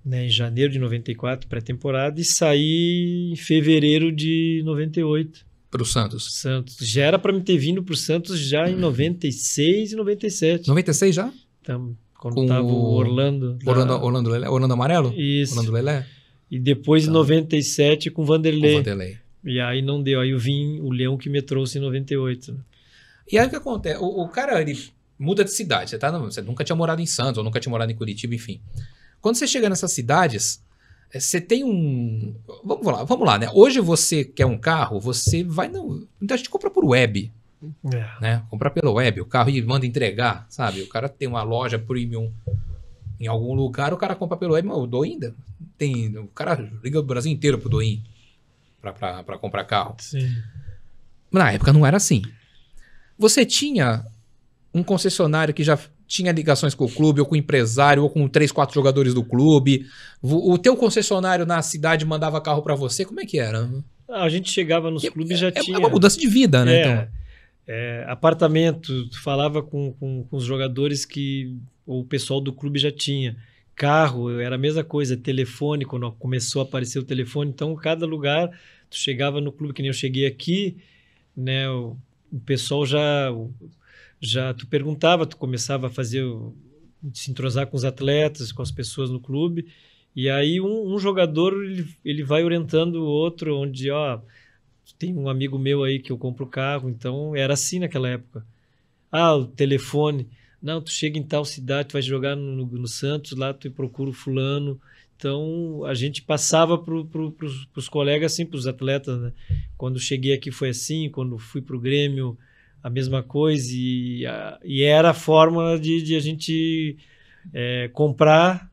né, em janeiro de 94, pré-temporada, e saí em fevereiro de 98. Para o Santos. Santos. Já era para me ter vindo para o Santos já em 96 hum. e 97. 96 já? Então, quando Com tava o Orlando. Orlando, da... Orlando, Lelé, Orlando Amarelo? Isso. Orlando Lelé? E depois então, em 97 tá. com Vanderlei. Com Vanderlei. E aí não deu. Aí eu vim o Leão que me trouxe em 98. E aí o que acontece? O, o cara, ele muda de cidade. Você, tá, você nunca tinha morado em Santos, ou nunca tinha morado em Curitiba, enfim. Quando você chega nessas cidades, é, você tem um. Vamos lá, vamos lá, né? Hoje você quer um carro, você vai. Não, muita então gente compra por web. É. Né? Comprar pela web, o carro e manda entregar, sabe? O cara tem uma loja premium em algum lugar, o cara compra pelo web, o Doin ainda. Tem, o cara liga o Brasil inteiro pro Doin para comprar carro. Sim. Na época não era assim. Você tinha um concessionário que já tinha ligações com o clube, ou com o empresário, ou com três, quatro jogadores do clube. O teu concessionário na cidade mandava carro para você, como é que era? A gente chegava nos é, clubes já é, tinha. É uma mudança de vida, né? É, então. é apartamento, falava com, com, com, os jogadores que o pessoal do clube já tinha. Carro, era a mesma coisa, telefone, quando começou a aparecer o telefone. Então, cada lugar, tu chegava no clube, que nem eu cheguei aqui, né? O, o pessoal já já tu perguntava, tu começava a fazer se entrosar com os atletas, com as pessoas no clube, e aí um, um jogador ele, ele, vai orientando o outro, onde ó, tem um amigo meu aí que eu compro carro, então era assim naquela época. Ah, o telefone, não, tu chega em tal cidade, tu vai jogar no, no, no Santos, lá tu procura o fulano. Então a gente passava para pro, os colegas, assim, para os atletas, né? Quando cheguei aqui foi assim, quando fui para o Grêmio a mesma coisa e, a, e era a fórmula de, de a gente é, comprar,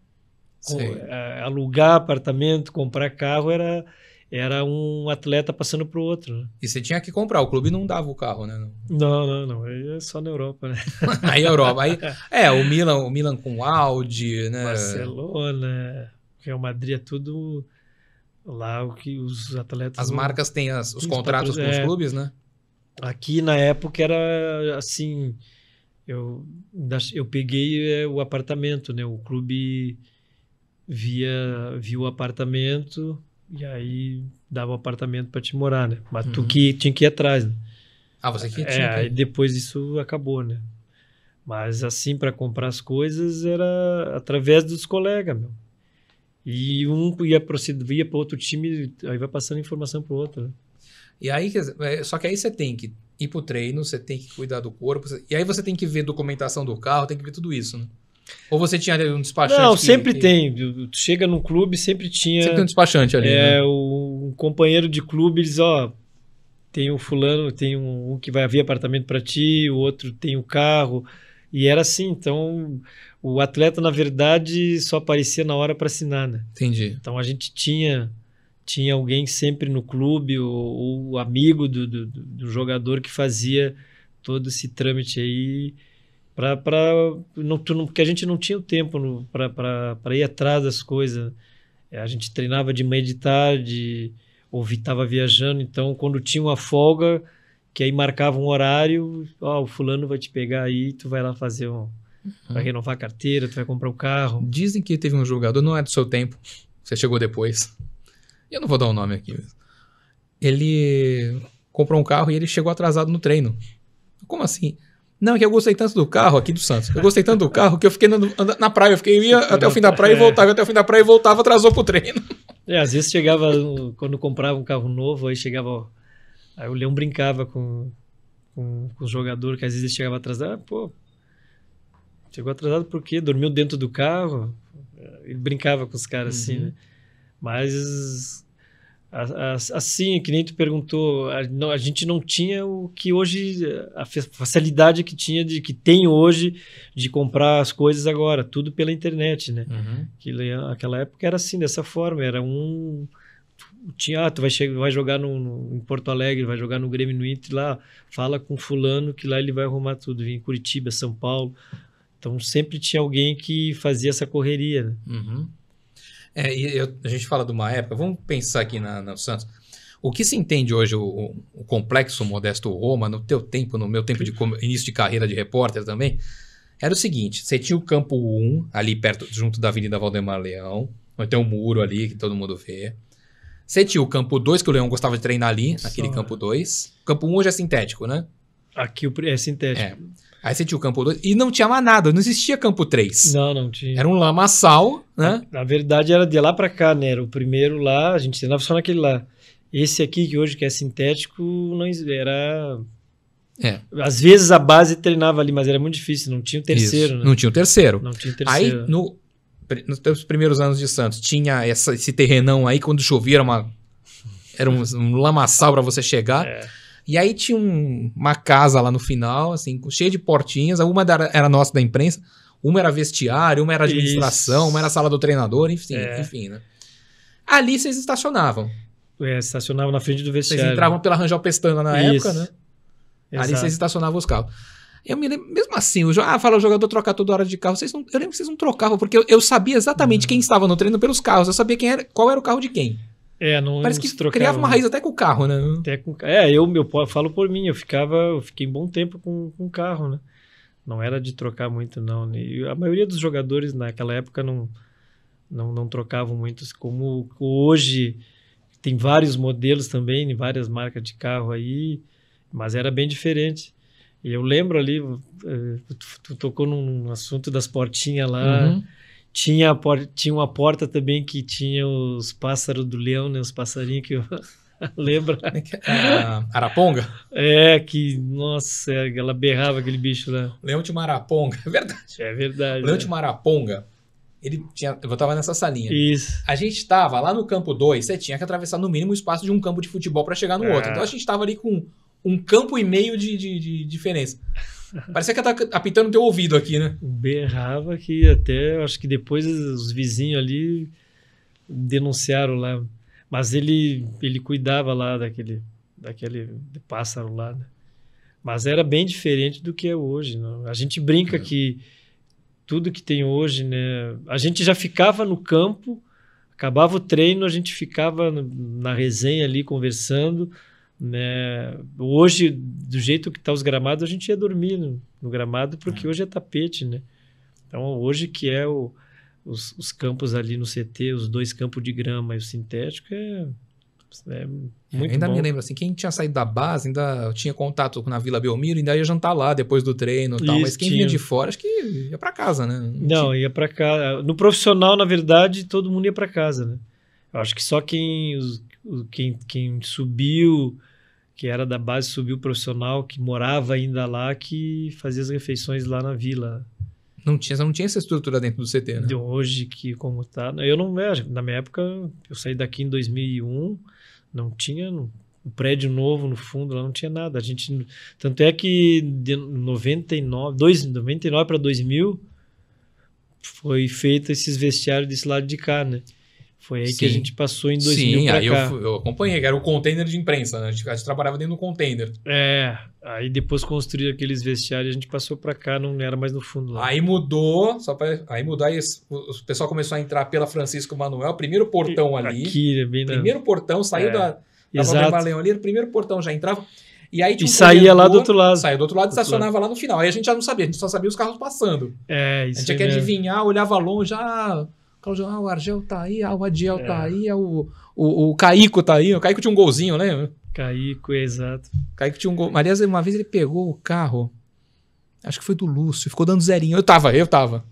com, a, é, alugar apartamento, comprar carro era era um atleta passando para o outro. Né? E você tinha que comprar, o clube não dava o carro, né? Não, não, não, não. é só na Europa, né? aí é Europa, aí é o Milan, o Milan com o Audi, né? Barcelona, Real Madrid é tudo lá o que os atletas. As marcas têm as, os, contratos com é. os é, clubes, né? Aqui na época era assim, eu, eu peguei é, o apartamento, né? O clube via viu o apartamento e aí dava o apartamento para te morar, né? Mas uhum. tu que tinha que ir atrás. Né? Ah, você que é, tinha. É, que... depois isso acabou, né? Mas assim para comprar as coisas era através dos colegas, meu. E um ia para outro time, aí vai passando informação para o outro. Né? E aí, é, só que aí você tem que ir pro treino, você tem que cuidar do corpo, e aí você tem que ver documentação do carro, tem que ver tudo isso, né? Ou você tinha um despachante? Não, que, sempre que... tem. Chega num clube, sempre tinha. Sempre tem um despachante ali. É, né? um companheiro de clube, eles, ó, tem um fulano, tem um, um que vai haver apartamento para ti, o outro tem o um carro. E era assim, então o atleta, na verdade, só aparecia na hora para assinar, né? Entendi. Então a gente tinha tinha alguém sempre no clube ou, amigo do, do, do, jogador que fazia todo esse trâmite aí para porque a gente não tinha o tempo para ir atrás das coisas a gente treinava de manhã e de tarde ou estava viajando então quando tinha uma folga que aí marcava um horário ó oh, o fulano vai te pegar aí tu vai lá fazer um uhum. vai renovar a carteira tu vai comprar o um carro dizem que teve um jogador não é do seu tempo você chegou depois eu não vou dar o um nome aqui Ele comprou um carro e ele chegou atrasado no treino. Como assim? Não, é que eu gostei tanto do carro aqui do Santos. Eu gostei tanto do carro que eu fiquei na, na praia. Eu fiquei eu ia até o fim da praia e voltava, até o fim da praia e voltava, atrasou pro treino. É, às vezes chegava, quando comprava um carro novo, aí chegava. Aí o Leão brincava com, com, com o jogador, que às vezes ele chegava atrasado. Ah, pô, chegou atrasado por quê? Dormiu dentro do carro? Ele brincava com os caras assim, uhum. assim, né? Mas assim, que nem tu perguntou, a, gente não tinha o que hoje, a facilidade que tinha, de que tem hoje de comprar as coisas agora, tudo pela internet, né? Uhum. Que, aquela época era assim, dessa forma, era um... Tinha, ah, tu vai, chegar, vai jogar no, no, em Porto Alegre, vai jogar no Grêmio, no Inter, lá, fala com fulano que lá ele vai arrumar tudo, vem em Curitiba, São Paulo. Então sempre tinha alguém que fazia essa correria, né? Uhum. É, e eu, a gente fala de uma época, vamos pensar aqui na, na Santos. O que se entende hoje o, o, o, complexo modesto Roma, no teu tempo, no meu tempo de início de carreira de repórter também, era o seguinte: você tinha o campo 1, ali perto, junto da Avenida Valdemar Leão, onde tem um muro ali que todo mundo vê. Você tinha o campo 2, que o Leão gostava de treinar ali, Nossa. naquele campo 2. É. O campo 1 um hoje é sintético, né? Aqui é sintético. É. Aí você tinha o campo 2 e não tinha mais nada, não existia campo 3. Não, não tinha. Era um lamaçal, né? Na verdade era de lá para cá, né? Era o primeiro lá, a gente treinava só naquele lá. Esse aqui que hoje que é sintético, não era é. Às vezes a base treinava ali, mas era muito difícil, não tinha o terceiro, né? Não tinha o terceiro. Não tinha o terceiro. Aí no, nos primeiros anos de Santos tinha essa, esse terrenão aí quando chovia era uma era um, um lamaçal para você chegar. É. E aí tinha um, uma casa lá no final, assim, cheia de portinhas. Uma era, era nossa da imprensa, uma era vestiário, uma era administração, Isso. uma era sala do treinador, enfim, é. enfim, né? Ali vocês estacionavam. É, estacionavam na frente do vestiário. Vocês entravam pela Rangel Pestana na Isso. época, né? Exato. Ali vocês estacionavam os carros. Eu me lembro, mesmo assim, o, ah, fala o jogador trocar toda hora de carro. Vocês não, eu lembro que vocês não trocavam, porque eu, eu sabia exatamente uhum. quem estava no treino pelos carros. Eu sabia quem era, qual era o carro de quem. É, não, Parece que trocava, criava uma raiz até com o carro, né? Até com, é, eu, eu falo por mim, eu ficava, eu fiquei um bom tempo com, com o carro, né? Não era de trocar muito, não. Né? E a maioria dos jogadores naquela época não, não, não trocavam muito. Como hoje tem vários modelos também, né? várias marcas de carro aí, mas era bem diferente. E eu lembro ali, eh, tu, tu tocou num assunto das portinhas lá. Uhum tinha, por, tinha uma porta também que tinha os pássaros do leão, né? Os passarinhos que eu... Lembra? É é? Ah, araponga? É, que, nossa, ela berrava aquele bicho lá. Leão de Maraponga, é verdade. É verdade. Leão é. de né? Maraponga, ele tinha. Eu tava nessa salinha. Isso. A gente estava lá no campo 2, você tinha que atravessar no mínimo o espaço de um campo de futebol para chegar no é. outro. Então a gente estava ali com um campo e meio de, de, de diferença. Parecia que ela tá apitando teu ouvido aqui, né? Berrava que até, acho que depois os vizinhos ali denunciaram lá. Mas ele, ele cuidava lá daquele, daquele pássaro lá, né? Mas era bem diferente do que é hoje. Né? A gente brinca é. que tudo que tem hoje, né? A gente já ficava no campo, acabava o treino, a gente ficava na resenha ali conversando né? Hoje, do jeito que tá os gramados, a gente ia dormir no, no gramado, porque é. hoje é tapete, né? Então, hoje que é o, os, os, campos ali no CT, os dois campos de grama e o sintético, é, é, é muito é, Ainda bom. me lembro, assim, quem tinha saído da base, ainda tinha contato na Vila Belmiro, ainda ia jantar lá depois do treino e tal, Isso, mas quem tinha. vinha de fora, acho que ia para casa, né? Não, Não tinha... ia para casa. No profissional, na verdade, todo mundo ia para casa, né? Eu acho que só quem, os, quem, quem subiu que era da base subiu profissional, que morava ainda lá, que fazia as refeições lá na vila. Não tinha, não tinha essa estrutura dentro do CT, né? De hoje, que como tá... Eu não... Na minha época, eu saí daqui em 2001, não tinha... Não, um prédio novo no fundo, lá não tinha nada. A gente, tanto é que de 99, 2 99 para 2000 foi feito esses vestiários desse lado de cá, né? Foi aí Sim. que a gente passou em 2000 Sim, aí eu, eu, acompanhei, era o container de imprensa, né? A gente, a gente trabalhava dentro do container. É, aí depois construíram aqueles vestiários, a gente passou para cá, não era mais no fundo lá. Aí mudou, só pra, aí mudou, aí o pessoal começou a entrar pela Francisco Manuel, primeiro portão ali. Aqui, é bem na... Primeiro portão, saiu é, da, da Valeu ali, primeiro portão já entrava. E aí e saía lá do outro lado. Saía do outro lado e estacionava lado. lá no final. Aí a gente já não sabia, a gente só sabia os carros passando. É, isso A gente já que mesmo. adivinhar, olhava longe, ah, Cláudio, ah, o Argel tá aí, ah, o Adiel tá é. tá aí, ah, o, o, o Caico tá aí. O Caico tinha um golzinho, né? Caico, exato. Caico tinha um gol. Aliás, uma vez ele pegou o carro, acho que foi do Lúcio, ficou dando zerinho. Eu tava, eu tava.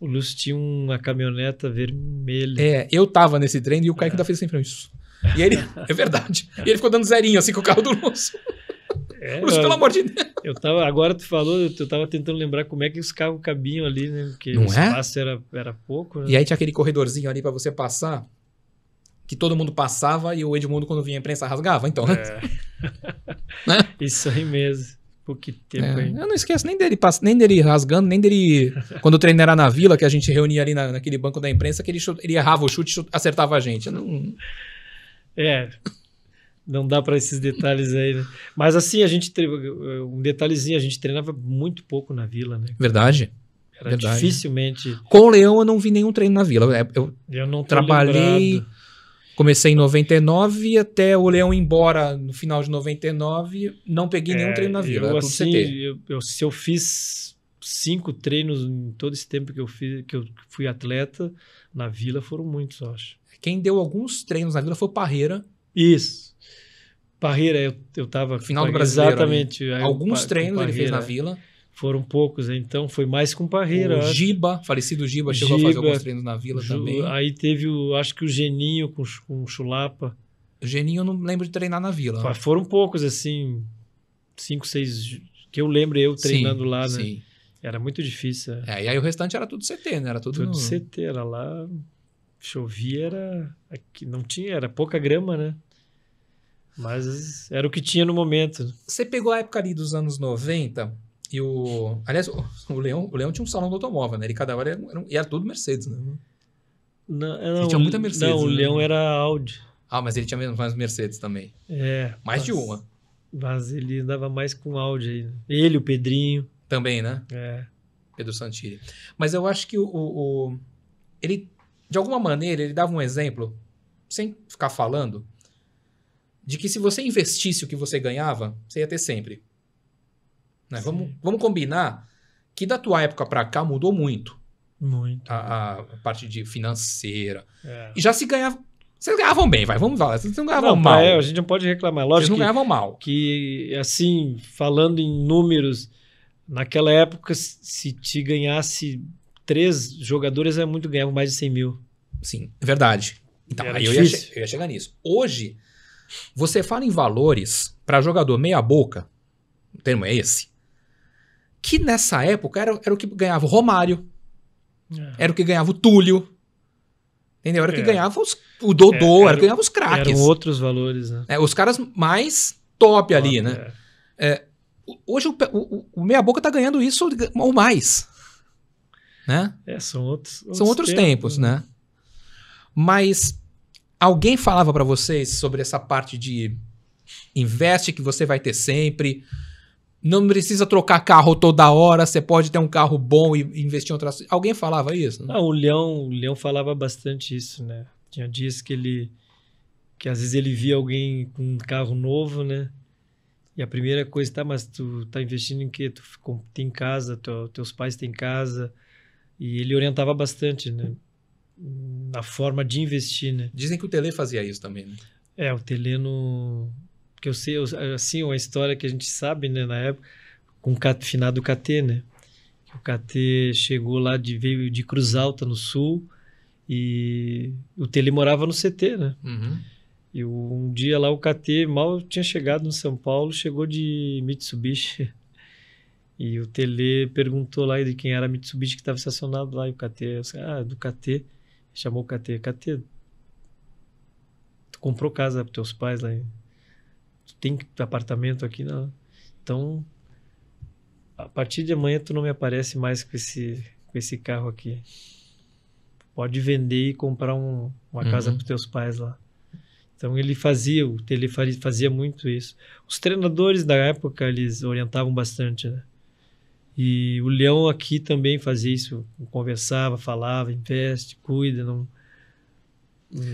O Lúcio tinha uma caminhoneta vermelha. É, eu tava nesse trem e o Caico é. ainda fez sempre isso. E ele, é verdade. E ele ficou dando zerinho assim com o carro do Lúcio. É, pelo amor de Deus. Eu tava, agora tu falou, eu tava tentando lembrar como é que os carros cabiam ali, né? Porque Não o é? espaço é? era, era pouco. Né? E aí tinha aquele corredorzinho ali para você passar, que todo mundo passava e o Edmundo, quando vinha a imprensa, rasgava, então, né? É. né? Isso aí mesmo. Pô, que tempo, é, hein? Eu não esqueço nem dele, nem dele rasgando, nem dele. quando o treino era na vila, que a gente reunia ali na, naquele banco da imprensa, que ele, chute, ele errava o chute e acertava a gente. não... É, não dá para esses detalhes aí, né? Mas assim, a gente um detalhezinho, a gente treinava muito pouco na vila, né? Verdade. Era Verdade. dificilmente. Com o Leão eu não vi nenhum treino na vila. É, eu, eu não trabalhei lembrado. Comecei em 99 até o Leão ir embora no final de 99, não peguei é, nenhum treino na vila, eu, assim, eu, eu, se eu fiz cinco treinos em todo esse tempo que eu fiz, que eu fui atleta, na vila foram muitos, eu acho. Quem deu alguns treinos na vila foi o Parreira, isso. Parreira, eu, eu tava. Final do Brasileiro. Exatamente. Aí, alguns treinos ele fez na Vila. Foram poucos, então foi mais com Parreira. O Giba, falecido Giba, chegou Giba, a fazer alguns treinos na Vila Ju, também. Aí teve, o, acho que o Geninho com, com o Chulapa. O Geninho eu não lembro de treinar na Vila. Foram poucos, assim, cinco, seis, que eu lembro eu treinando sim, lá, né? Sim. Era muito difícil. É, é e aí o restante era tudo CT, né? Era tudo, tudo no... CT, era lá chovia era aqui não tinha era pouca grama né mas era o que tinha no momento você pegou a época ali dos anos 90 e o aliás o Leão o Leão tinha um salão do automóvel né ele cada hora era, era, era tudo Mercedes né não, é, não tinha muita Mercedes não né? o Leão era Audi ah mas ele tinha mais Mercedes também é mais mas, de uma mas ele andava mais com Audi aí. ele o Pedrinho também né é Pedro Santilli mas eu acho que o, o, o ele de alguma maneira, ele dava um exemplo, sem ficar falando, de que se você investisse o que você ganhava, você ia ter sempre. Né? Vamos, vamos combinar que da tua época para cá mudou muito. Muito. A, a parte de financeira. É. E já se ganhava. Vocês ganhavam bem, vai, vamos falar. Vocês não ganhavam não, mal. É, a gente não pode reclamar. Lógico Vocês não que, ganhavam mal. Que, assim, falando em números, naquela época, se te ganhasse três jogadores é muito ganhava mais de 100 mil. Sim, é verdade. Então, Era aí eu ia, eu ia, chegar nisso. Hoje, você fala em valores para jogador meia-boca, o termo é esse, que nessa época era, era o que ganhava o Romário, é. era o que ganhava o Túlio, entendeu? Era o que é. ganhava os, o Dodô, é, era, era o que ganhava os craques. Eram outros valores, né? É, os caras mais top, top ali, né? É. É, hoje o, o, o meia-boca tá ganhando isso ou mais né? É, são outros, outros são outros tempos, tempos né? né? Mas alguém falava para vocês sobre essa parte de investe que você vai ter sempre, não precisa trocar carro toda hora, você pode ter um carro bom e investir em outras. Alguém falava isso? Né? Ah, o Leão, o Leão falava bastante isso, né? Tinha dias que ele que às vezes ele via alguém com um carro novo, né? E a primeira coisa, tá, mas tu tá investindo em quê? Tu tem casa, teus pais têm casa, e ele orientava bastante, né? Na forma de investir, né? Dizem que o Tele fazia isso também, né? É, o Tele no... Que eu sei, assim, uma história que a gente sabe, né? Na época, com o finado KT, né? O KT chegou lá, de, veio de Cruz Alta, no Sul, e o Tele morava no CT, né? Uhum. E um dia lá o KT mal tinha chegado no São Paulo, chegou de Mitsubishi e o Tele perguntou lá de quem era a Mitsubishi que estava estacionado lá. E o KT, ah, é do KT. Chamou o KT. KT, tu comprou casa para teus pais lá? Tu tem apartamento aqui? Não. Então, a partir de amanhã tu não me aparece mais com esse, com esse carro aqui. Pode vender e comprar um, uma uhum. casa para teus pais lá. Então ele fazia, o Tele fazia muito isso. Os treinadores da época, eles orientavam bastante, né? E o Leão aqui também fazia isso, conversava, falava, investe, cuida, não,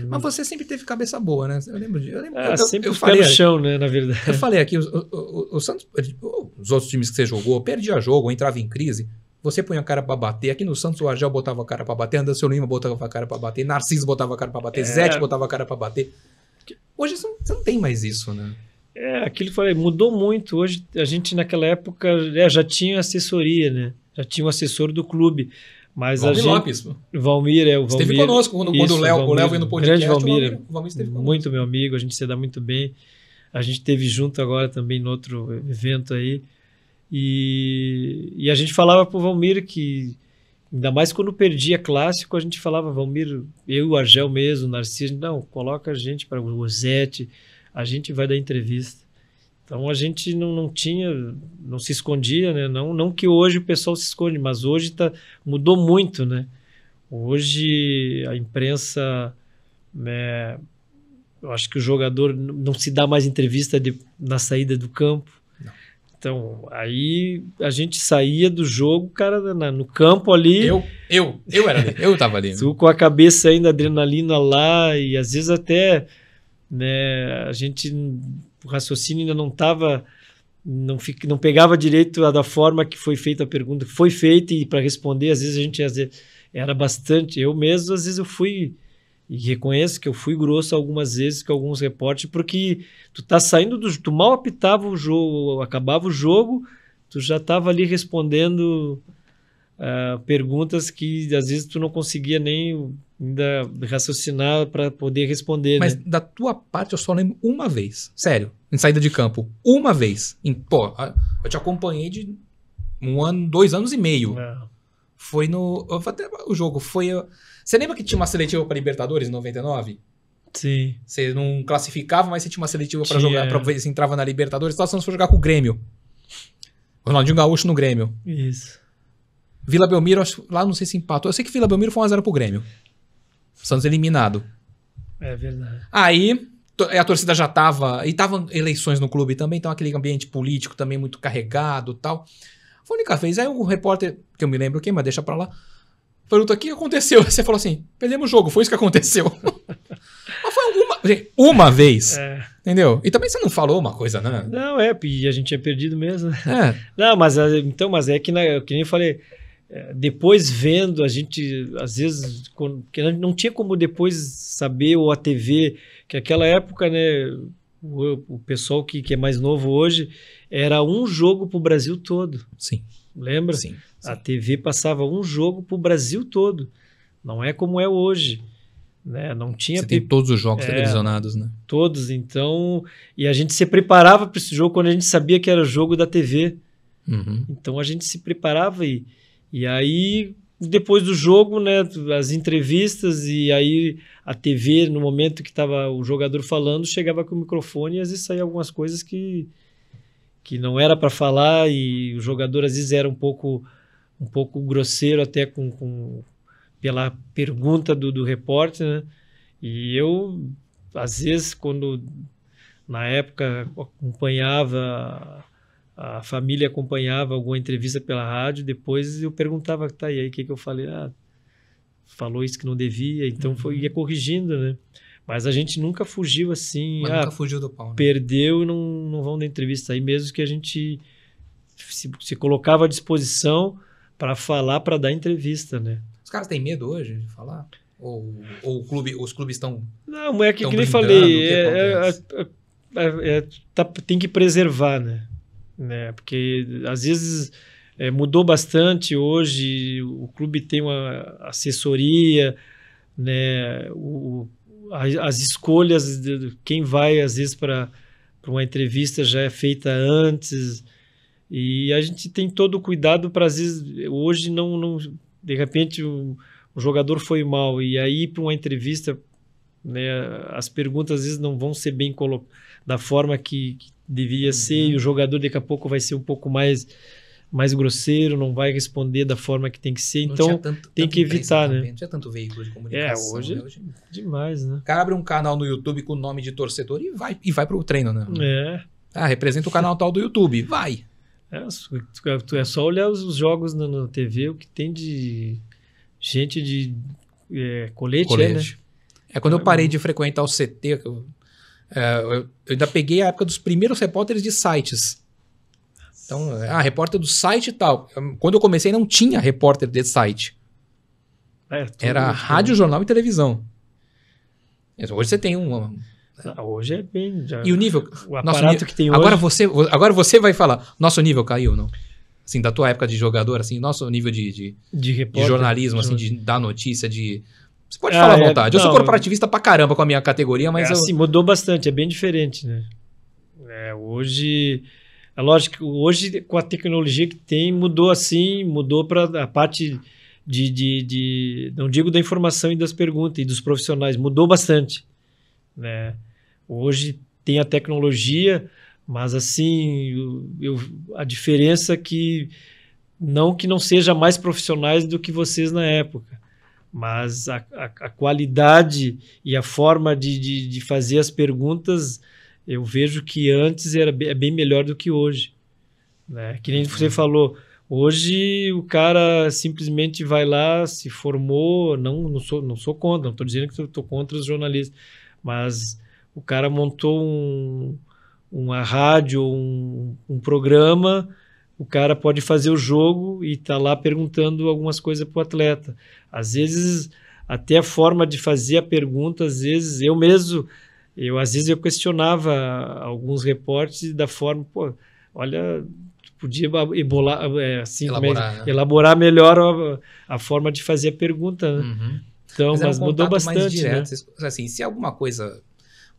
mas você sempre teve cabeça boa, né? Eu lembro de. Eu lembro, ah, eu, sempre eu falei, no chão, né? Na verdade. Eu falei aqui, o, Santos, os outros times que você jogou, perdia jogo, entrava em crise. Você punha a cara para bater. Aqui no Santos, o Argel botava a cara para bater, Anderson Lima botava a cara para bater, Narciso botava a cara para bater, é... Zete botava a cara para bater. Hoje você não, tem mais isso, né? É, aquilo que falei, mudou muito. Hoje, a gente naquela época é, já tinha assessoria, né? Já tinha um assessor do clube. Mas Valmir a gente, Lopes. Valmir, é o Valmir. Esteve conosco quando, quando isso, o Léo, o Léo veio no podcast. de Valmir, o Valmir, o Valmir esteve conosco. Muito meu amigo, a gente se dá muito bem. A gente teve junto agora também no outro evento aí. E, e a gente falava pro Valmir que, ainda mais quando perdia clássico, a gente falava, Valmir, eu, o Argel mesmo, o Narciso, não, coloca a gente para o Rosete a gente vai dar entrevista. Então a gente não, não tinha, não se escondia, né? Não, não que hoje o pessoal se esconde, mas hoje tá, mudou muito, né? Hoje a imprensa, né, eu acho que o jogador não se dá mais entrevista de, na saída do campo. Então, aí a gente saía do jogo, cara, na, no campo ali. Eu, eu, eu era ali, eu tava ali. Né? com a cabeça ainda, adrenalina lá, e às vezes até né? A gente o raciocínio ainda não estava não, fica, não pegava direito a, da forma que foi feita a pergunta, foi feita e para responder, às vezes a gente às vezes, era bastante, eu mesmo às vezes eu fui e reconheço que eu fui grosso algumas vezes com alguns repórteres, porque tu tá saindo do tu mal apitava o jogo, acabava o jogo, tu já estava ali respondendo uh, perguntas que às vezes tu não conseguia nem ainda raciocinar para poder responder. Mas né? da tua parte eu só lembro uma vez, sério, em saída de campo, uma vez. Em, pô, eu te acompanhei de um ano, dois anos e meio. É. Foi no. Até o jogo foi. Você lembra que tinha uma seletiva para Libertadores em 99? Sim. Você não classificava, mas você tinha uma seletiva para jogar, para ver se entrava na Libertadores. Lá você foi jogar com o Grêmio. Ronaldinho Gaúcho no Grêmio. Isso. Vila Belmiro, lá não sei se empatou. Eu sei que Vila Belmiro foi 1x0 pro Grêmio. Santos eliminado. É verdade. Aí a torcida já tava. E estavam eleições no clube também, então aquele ambiente político também muito carregado tal. Foi a única vez. Aí um repórter, que eu me lembro quem, mas deixa pra lá, perguntou: o que aconteceu? Você falou assim: perdemos o jogo, foi isso que aconteceu. mas foi uma, uma vez. É. Entendeu? E também você não falou uma coisa, né? Não, é, e a gente tinha perdido mesmo. Né? É. Não, mas ah, então, mas é que, na, que nem eu falei depois vendo, a gente, às vezes, não tinha como depois saber, ou a TV, que aquela época, né, o, o pessoal que, que é mais novo hoje, era um jogo para o Brasil todo. Sim. Lembra? Sim, sim. A TV passava um jogo para o Brasil todo. Não é como é hoje. Né? Não tinha. Você tem todos os jogos é, televisionados, né? Todos, então. E a gente se preparava para esse jogo quando a gente sabia que era jogo da TV. Uhum. Então a gente se preparava e e aí, depois do jogo, né, as entrevistas e aí a TV, no momento que estava o jogador falando, chegava com o microfone e às vezes saía algumas coisas que, que não era para falar e o jogador às vezes era um pouco, um pouco grosseiro até com, com pela pergunta do, do repórter, né? E eu, às vezes, quando na época acompanhava a família acompanhava alguma entrevista pela rádio, depois eu perguntava, tá, e aí o que, que eu falei? Ah, falou isso que não devia, então uhum. foi, ia corrigindo, né? Mas a gente nunca fugiu assim. Mas ah, nunca fugiu do pau. Né? Perdeu e não, não vão dar entrevista aí, mesmo que a gente se, se colocava à disposição para falar, para dar entrevista, né? Os caras têm medo hoje de falar? Ou, ou clube, os clubes estão. Não, é que, que é, é, nem falei, é, é, é, tá, tem que preservar, né? né? Porque às vezes é, mudou bastante hoje, o clube tem uma assessoria, né? O, as, as escolhas de quem vai às vezes para uma entrevista já é feita antes e a gente tem todo o cuidado para às vezes hoje não, não de repente o, o jogador foi mal e aí para uma entrevista né, as perguntas às vezes não vão ser bem da forma que, que devia uhum. ser, e o jogador daqui a pouco vai ser um pouco mais mais grosseiro, não vai responder da forma que tem que ser, não então tanto, tem tanto que evitar, né? Não tinha tanto veículo de é, comunicação. É, hoje, né? hoje é demais, né? O cara abre um canal no YouTube com o nome de torcedor e vai e vai pro treino, né? É. Ah, representa o canal tal do YouTube, vai. É, é só olhar os jogos na, na TV, o que tem de gente de é, colete, colete. É, né? É quando eu é parei de frequentar o CT, é, eu, eu ainda peguei a época dos primeiros repórteres de sites. Então, é, ah, repórter do site e tal. Quando eu comecei, não tinha repórter de site. É, Era rádio, jornal e televisão. É, hoje você tem um. Né? Ah, hoje é bem. Já, e o nível. O aparato nível, que tem agora Você, agora você vai falar: nosso nível caiu, não? Assim, da tua época de jogador, assim, nosso nível de, de, de, de jornalismo, assim, de, dar notícia, de você pode ah, falar à ah, é, vontade. É, não, eu sou corporativista pra caramba com a minha categoria, mas. É, eu... Assim, mudou bastante, é bem diferente, né? É, hoje. É lógico que hoje, com a tecnologia que tem, mudou assim, mudou para a parte de, de, de, Não digo da informação e das perguntas e dos profissionais, mudou bastante. Né? Hoje tem a tecnologia, mas assim, eu, eu, a diferença é que. Não que não seja mais profissionais do que vocês na época, mas a, a, a, qualidade e a forma de, de, de, fazer as perguntas eu vejo que antes era bem, é bem melhor do que hoje né que nem você uhum. falou hoje o cara simplesmente vai lá se formou não não sou não sou contra não estou dizendo que estou contra os jornalistas mas o cara montou um uma rádio um, um programa o cara pode fazer o jogo e tá lá perguntando algumas coisas para o atleta. Às vezes, até a forma de fazer a pergunta, às vezes eu mesmo, eu às vezes eu questionava alguns reportes da forma, pô, olha, podia ebolar, é, assim, é elaborar, é, né? elaborar melhor a, a, forma de fazer a pergunta. Né? Uhum. Então, mas, mas um mudou bastante. Né? Direto, né? Assim, se alguma coisa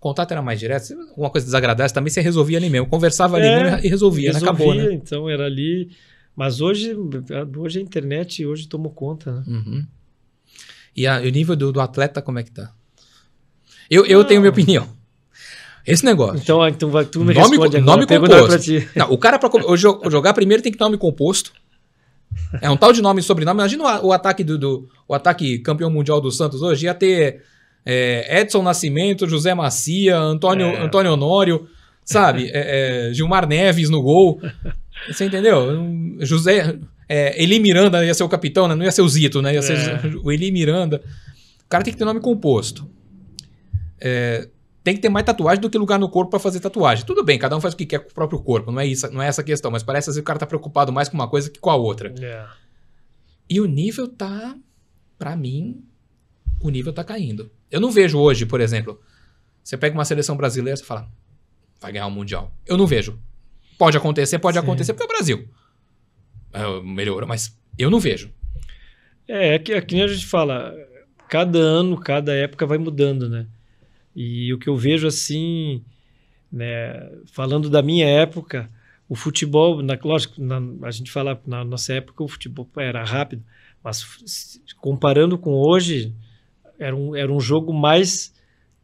contato era mais direto, alguma coisa desagradável também você resolvia ali mesmo. Conversava ali é, mesmo e resolvia, né? resolvia né? acabou, né? Então era ali. Mas hoje, hoje a internet hoje tomou conta, né? Uhum. E, a, e o nível do, do, atleta, como é que tá? Eu, eu tenho minha opinião. Esse negócio. Então, ah, então vai, tu me nome, responde agora, nome composto. Não, o cara para jogar primeiro tem que ter nome composto. É um tal de nome e sobrenome. Imagina o, o ataque do, do, o ataque campeão mundial do Santos hoje ia ter é, Edson Nascimento, José Macia, Antônio, é. Antônio Honório, sabe? É, é, Gilmar Neves no gol. Você entendeu? José. É, Eli Miranda ia ser o capitão, né? não ia ser o Zito, né? Ia ser é. o Eli Miranda. O cara tem que ter nome composto. É, tem que ter mais tatuagem do que lugar no corpo para fazer tatuagem. Tudo bem, cada um faz o que quer com o próprio corpo, não é isso, não é essa a questão, mas parece que o cara tá preocupado mais com uma coisa que com a outra. E o nível tá para mim, o nível tá caindo. Eu não vejo hoje, por exemplo, você pega uma seleção brasileira e fala, vai ganhar o um Mundial. Eu não vejo. Pode acontecer, pode Sim. acontecer, porque é o Brasil. É, melhorou, mas eu não vejo. É, é que, é que a gente fala, cada ano, cada época vai mudando, né? E o que eu vejo assim, né, falando da minha época, o futebol, na, lógico, na, a gente fala, na nossa época o futebol era rápido, mas comparando com hoje, era um, era um jogo mais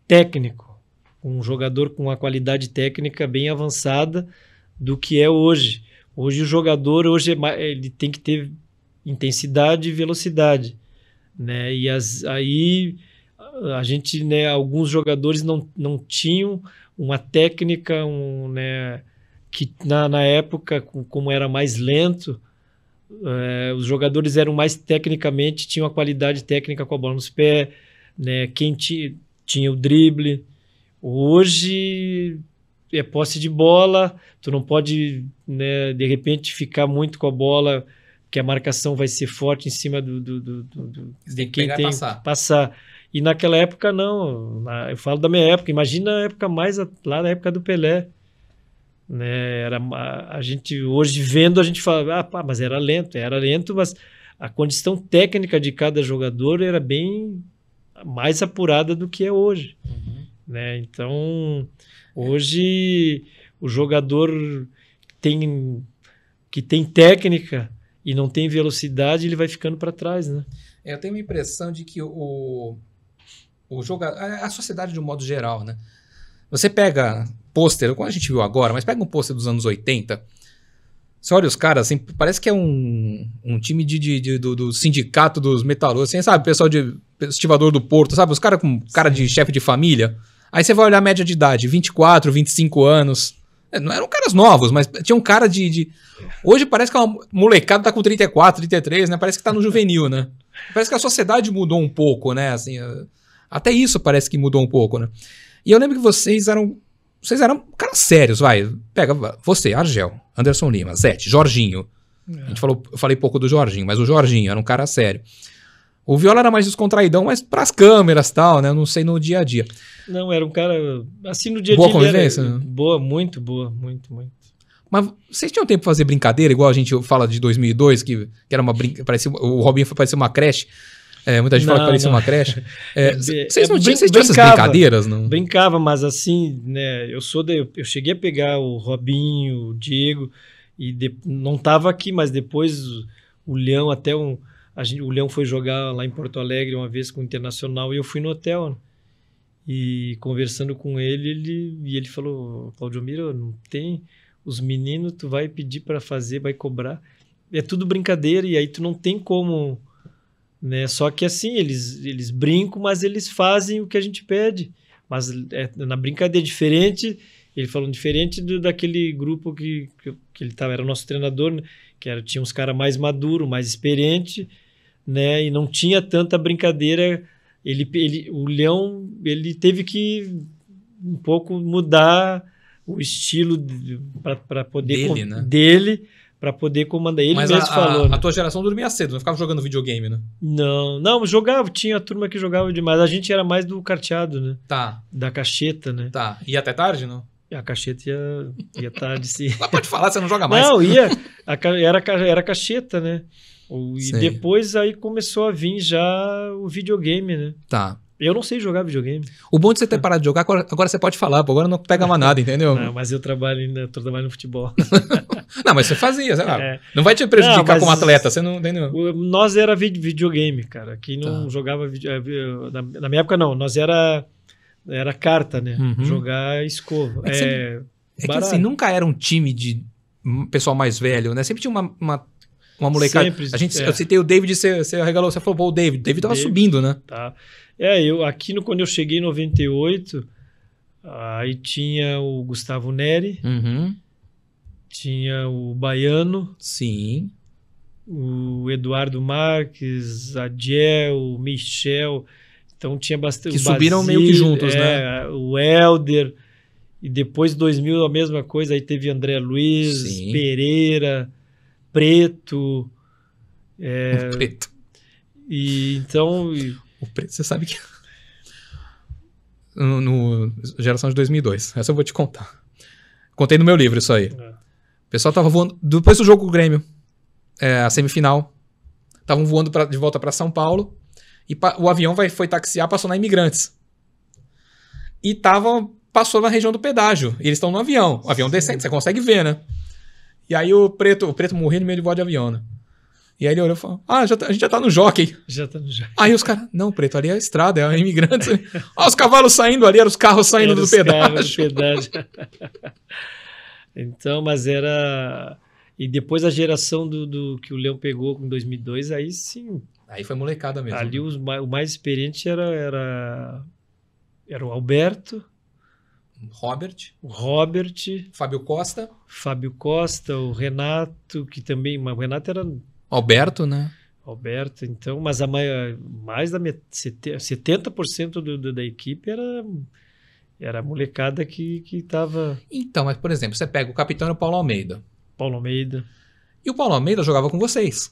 técnico, um jogador com uma qualidade técnica bem avançada do que é hoje. Hoje o jogador hoje é, ele tem que ter intensidade e velocidade, né? E as, aí a gente, né, alguns jogadores não, não tinham uma técnica, um, né, que na, na época, como era mais lento, é, os jogadores eram mais tecnicamente, tinham a qualidade técnica com a bola nos pés, né? Quem ti, tinha o drible. Hoje é posse de bola, tu não pode, né, de repente, ficar muito com a bola, que a marcação vai ser forte em cima do, do, do, do de quem tem passar. passar. E naquela época, não. Na, eu falo da minha época. Imagina a época mais lá da época do Pelé. Né, era a, a, gente hoje vendo a gente fala ah pá, mas era lento era lento mas a condição técnica de cada jogador era bem mais apurada do que é hoje. Uhum. Né? Então, hoje o jogador tem, que tem técnica e não tem velocidade, ele vai ficando para trás, né? É, eu tenho a impressão de que o, o jogador, a sociedade de um modo geral, né? Você pega pôster, como a gente viu agora, mas pega um pôster dos anos 80, você olha os caras, assim, parece que é um, um time de, de, de do, do, sindicato dos metalúrgicos, assim, sabe? Pessoal de estivador do Porto, sabe? Os caras com cara Sim. de chefe de família. Aí você vai olhar a média de idade, 24, 25 anos. É, não eram caras novos, mas tinha um cara de. de... Hoje parece que é a molecada tá com 34, 33, né? Parece que tá no juvenil, né? Parece que a sociedade mudou um pouco, né? Assim, até isso parece que mudou um pouco, né? E eu lembro que vocês eram vocês eram caras sérios, vai. Pega você, Argel, Anderson Lima, Zete, Jorginho. É. A gente falou, eu falei pouco do Jorginho, mas o Jorginho era um cara sério. O Viola era mais descontraidão, mas pras câmeras tal, né? Não sei no dia a dia. Não, era um cara. Assim no dia a dia. Boa convivência? Era, né? Boa, muito boa, muito, muito. Mas vocês tinham tempo pra fazer brincadeira, igual a gente fala de 2002, que, que era uma brincadeira. O Robinho parecer uma creche. É, muita gente não, fala que parecia não. uma creche. É, vocês não tinham, essas brincadeiras, não? Brincava, mas assim, né? Eu sou de, eu cheguei a pegar o Robinho, o Diego e de, não estava aqui, mas depois o Leão até um Gente, o Leão foi jogar lá em Porto Alegre uma vez com o Internacional e eu fui no hotel. Né? E conversando com ele, ele e ele falou: Claudio Miro, não tem os meninos, tu vai pedir para fazer, vai cobrar. É tudo brincadeira e aí tu não tem como né? Só que assim, eles, eles brincam, mas eles fazem o que a gente pede. Mas é, na brincadeira diferente, ele falou diferente do, daquele grupo que, que, que ele estava, era o nosso treinador, né? que era, tinha uns caras mais maduros, mais experientes, né? E não tinha tanta brincadeira. Ele, ele, o Leão, ele teve que um pouco mudar o estilo para poder dele, né? dele para poder comandar. Ele Mas mesmo a, falou. A, né? a tua geração dormia cedo, não ficava jogando videogame, né? Não, não, jogava, tinha a turma que jogava demais. A gente era mais do carteado, né? Tá. Da cacheta, né? Tá. E até tarde, não? A cacheta ia, ia tarde, sim. Mas pode falar, você não joga mais. Não, ia. A, era, era cacheta, né? O, e depois aí começou a vir já o videogame, né? Tá. Eu não sei jogar videogame. O bom de você ter parado de jogar, agora, você pode falar, pô, agora não pega mais nada, entendeu? Não, mas eu trabalho ainda, trabalho no futebol. não, mas você fazia, sei lá. É. Não vai te prejudicar não, como atleta, você não entendeu? nós era videogame, cara. Quem não tá. jogava videogame. É, na, na, minha época não, nós era era carta, né? Uhum. Jogar escova. É, que, é, é que assim, nunca era um time de pessoal mais velho, né? Sempre tinha uma, uma uma molecada. Sempre, a gente, é. Eu citei o David, você, você regalou, você falou, pô, o David. O David tava David, subindo, né? Tá. É, eu aqui no, quando eu cheguei em 98, aí tinha o Gustavo Neri, uhum. tinha o Baiano. Sim. O Eduardo Marques, Adiel, Michel. Então tinha bastante. Que subiram meio que juntos, é, né? O Helder. E depois, 2000, a mesma coisa. Aí teve André Luiz, Sim. Pereira, Preto. É, Preto. E então. O preto, você sabe que. no, no, geração de 2002. Essa eu vou te contar. Contei no meu livro isso aí. É. O pessoal tava voando. Depois do jogo com o Grêmio, é, a semifinal, estavam voando pra, de volta para São Paulo. E pa, o avião vai, foi taxiar, passou na Imigrantes. E tava, passou na região do pedágio. E eles estão no avião. O avião Sim. descendo, você consegue ver, né? E aí o preto, o preto morreu no meio de voo de avião, né? E aí ele olhou e falou: Ah, tá, a gente já tá no jockey. Já tá no jockey. Aí os caras, não, preto, ali é a estrada, é o imigrante. Olha ah, os cavalos saindo ali, eram os carros saindo era do pedágio. pedágio. então, mas era. E depois a geração do, do que o Leão pegou com 2002, aí sim. Aí foi molecada mesmo. Ali né? os, o mais experiente era, era, era o Alberto. Robert. O Robert. Fábio Costa. Fábio Costa, o Renato, que também. Mas o Renato era Alberto, né? Alberto, então, mas a maior, mais da metade, 70% do, do, da equipe era era a molecada que que tava Então, mas por exemplo, você pega o capitão e o Paulo Almeida. Paulo Almeida. E o Paulo Almeida jogava com vocês.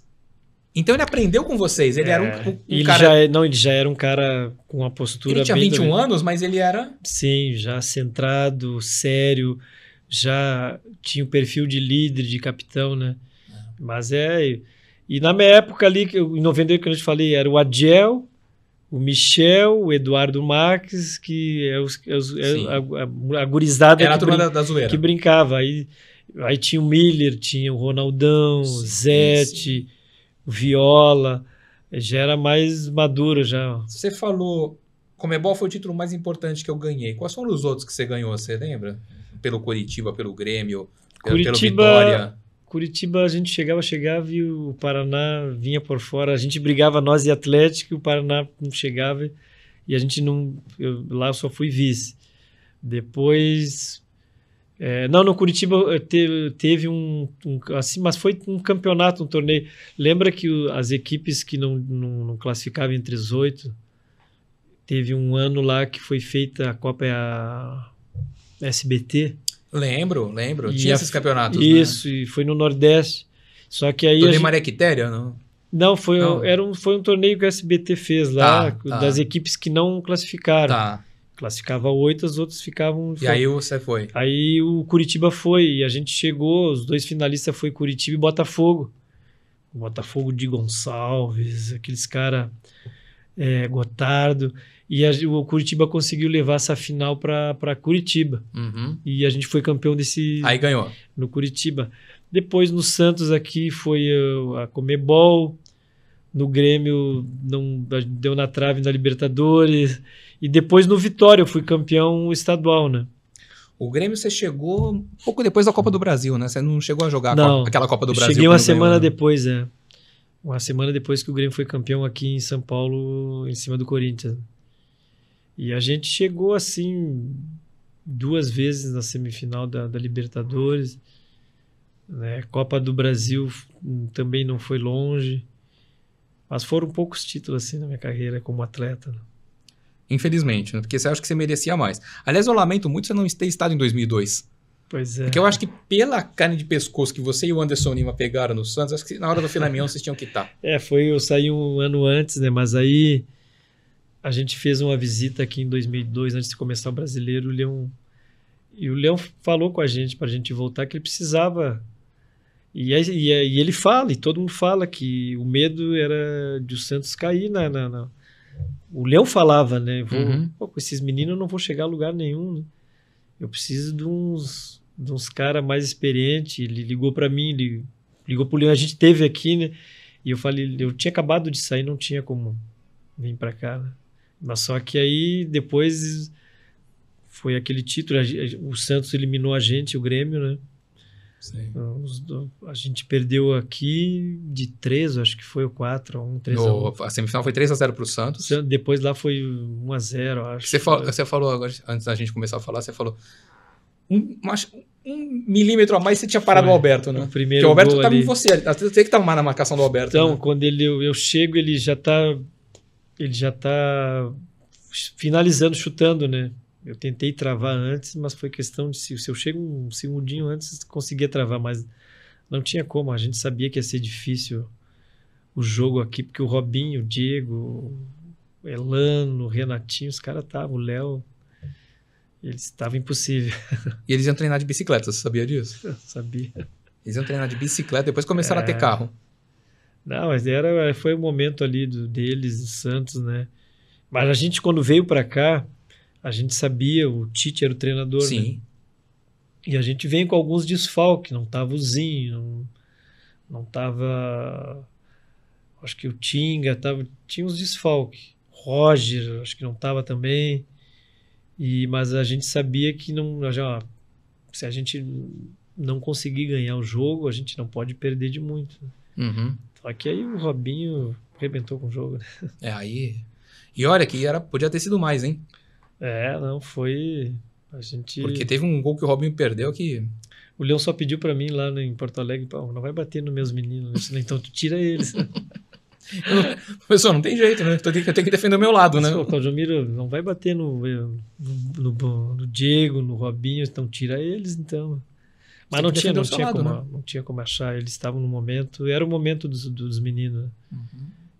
Então ele aprendeu com vocês. Ele é, era um, um ele cara. Já, é, não, ele já era um cara com uma postura. Ele tinha 21 do... anos, mas ele era. Sim, já centrado, sério, já tinha o um perfil de líder, de capitão, né? É. Mas é. E na minha época ali, em 98, que eu te falei, era o Adiel, o Michel, o Eduardo Marques, que é, os, é, os, é a, a, a, gurizada era a turma da, da zoeira. que brincava. Aí, aí tinha o Miller, tinha o Ronaldão, sim, Zete, sim. Viola. Já era mais maduro já. Você falou, Comebol foi o título mais importante que eu ganhei. Quais foram os outros que você ganhou, você lembra? Pelo Curitiba, pelo Grêmio, Curitiba, pelo Vitória. Curitiba a gente chegava, chegava e o Paraná vinha por fora. A gente brigava nós e Atlético, e o Paraná não chegava e a gente não. Eu, lá eu só fui vice. Depois. É, não, no Curitiba teve um, um, assim, mas foi um campeonato, um torneio. Lembra que o, as equipes que não, não, não classificavam entre os oito, teve um ano lá que foi feita a Copa é a SBT. Lembro, lembro. E Tinha a, esses campeonatos. Né? Isso, né? e foi no Nordeste. Só que aí. Torneio gente... Maria não? Não, foi, não. Era um, foi um torneio que o SBT fez lá, tá, tá. das equipes que não classificaram. Tá. Classificava oito, as outras ficavam. E foi... aí você foi. Aí o Curitiba foi, e a gente chegou, os dois finalistas foi Curitiba e Botafogo. O Botafogo de Gonçalves, aqueles caras. É, Gotardo. E a, o Curitiba conseguiu levar essa final para Curitiba. Uhum. E a gente foi campeão desse. Aí ganhou. No Curitiba. Depois no Santos aqui foi eh, a Comebol. No Grêmio não deu na trave na Libertadores. E depois no Vitória eu fui campeão estadual, né? O Grêmio você chegou pouco depois da Copa do Brasil, né? Você não chegou a jogar não, a aquela Copa do Brasil. Cheguei uma semana ganhou, né? depois, é. Uma semana depois que o Grêmio foi campeão aqui em São Paulo, em cima do Corinthians. E a gente chegou assim duas vezes na semifinal da, da Libertadores. Né? Copa do Brasil também não foi longe. Mas foram poucos títulos assim na minha carreira como atleta. Né? Infelizmente, né? porque você acha que você merecia mais. Aliás, eu lamento muito você não ter estado em 2002. Pois é. Porque eu acho que pela carne de pescoço que você e o Anderson Lima pegaram no Santos, acho que na hora do filamião vocês tinham que estar. Tá. É, foi eu saí um ano antes, né? Mas aí a gente fez uma visita aqui em 2002, antes de começar o Brasileiro, o Leão, e o Leão falou com a gente, para a gente voltar, que ele precisava... E, é, e, é, e, ele fala, e todo mundo fala, que o medo era de o Santos cair na... na, na... o Leão falava, né? Vou, uhum. com esses meninos eu não vou chegar a lugar nenhum. Né? Eu preciso de uns, de uns caras mais experientes. Ele ligou para mim, ele ligou o Leão, a gente teve aqui, né? E eu falei, eu tinha acabado de sair, não tinha como vir para cá. Né? Mas só que aí depois foi aquele título, o Santos eliminou a gente, o Grêmio, né? Sim. Então, a gente perdeu aqui de 3, acho que foi o 4 a 1, 3 no, a 1. A semifinal foi 3 a 0 para o Santos. Depois lá foi 1 a 0, acho. Você falou, você falou agora, antes da gente começar a falar, você falou um, um milímetro a mais você tinha parado foi, o Alberto, né? O primeiro Porque o Alberto estava tá em você, você que estava tá na marcação do Alberto. Então, né? quando ele, eu, eu chego, ele já está ele já está finalizando, chutando, né? Eu tentei travar antes, mas foi questão de se, se eu chego um segundinho antes, conseguia travar, mas não tinha como. A gente sabia que ia ser difícil o jogo aqui, porque o Robinho, o Diego, o Elano, o Renatinho, os caras estavam, tá, o Léo, eles estavam impossível. E eles iam treinar de bicicleta, você sabia disso? Eu sabia. Eles iam treinar de bicicleta, depois começaram é... a ter é. carro. Não, mas era, foi o momento ali do, deles, de Santos, né? Mas a gente, quando veio para cá, a gente sabia, o Tite era o treinador, né? Sim. Né? E a gente vem com alguns desfalques, não tava o Zinho, não, não tava... Acho que o Tinga, tava, tinha uns desfalques. Roger, acho que não tava também. E, mas a gente sabia que não, já, se a gente não conseguir ganhar o jogo, a gente não pode perder de muito. Né? Uhum. Só que aí o Robinho arrebentou com o jogo. Né? É, aí. E olha que era, podia ter sido mais, hein? É, não, foi. A gente. Porque teve um gol que o Robinho perdeu que. O Leão só pediu para mim lá em Porto Alegre, Pô, não vai bater nos meus meninos, né? então tu tira eles. Pessoal, não tem jeito, né? Eu tenho, que defender o meu lado, né? O Claudio não vai bater no no, no, no, Diego, no Robinho, então tira eles, então. Mas não tinha, não, tinha lado, como, né? não tinha como achar. Eles estavam no momento. Era o momento dos, dos meninos. Né? Uhum.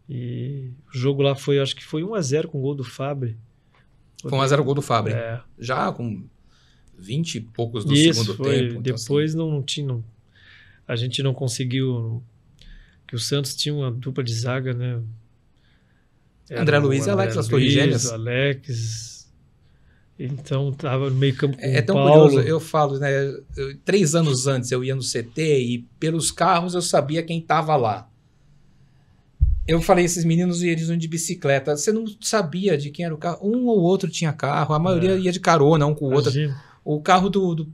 E o jogo lá foi, acho que foi 1x0 com o gol do Fabre. Foi 1x0 o gol do Fabre. É. Já com 20 e poucos do Isso, segundo foi. tempo. Então, Depois assim... não tinha. Não, a gente não conseguiu. Que o Santos tinha uma dupla de zaga, né? Era André Luiz e Alex, Luiz, as torres gêmeas. Alex, então estava no meio campo é, com é, é tão Paulo. curioso, eu falo, né? três anos antes eu ia no CT e pelos carros eu sabia quem estava lá. Eu falei, esses meninos e eles iam de bicicleta. Você não sabia de quem era o carro. Um ou outro tinha carro, a maioria é. ia de carona, um com o outro. O carro do, do,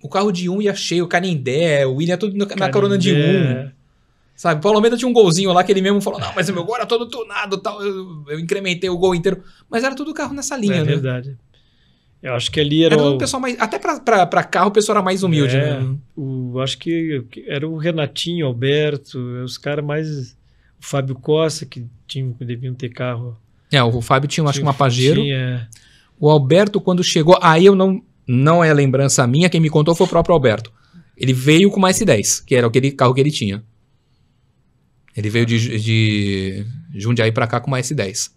O carro de um ia cheio, o Canindé, o William, tudo na, na carona de um. Sabe, Paulo Almeida tinha um golzinho lá que ele mesmo falou: não, mas o meu gol era todo tunado tal. Eu, eu incrementei o gol inteiro. Mas era tudo carro nessa linha, é né? É verdade. Eu acho que ali era. era um pessoal mais, até para carro o pessoal era mais humilde, é, né? O, acho que era o Renatinho, Alberto, os caras mais. O Fábio Costa, que tinham, deviam ter carro. É, o Fábio tinha, tinha acho que uma Pajero. Tinha. O Alberto, quando chegou. Aí eu não. Não é lembrança minha, quem me contou foi o próprio Alberto. Ele veio com uma S10, que era aquele carro que ele tinha. Ele veio de, de Jundiaí para cá com uma S10.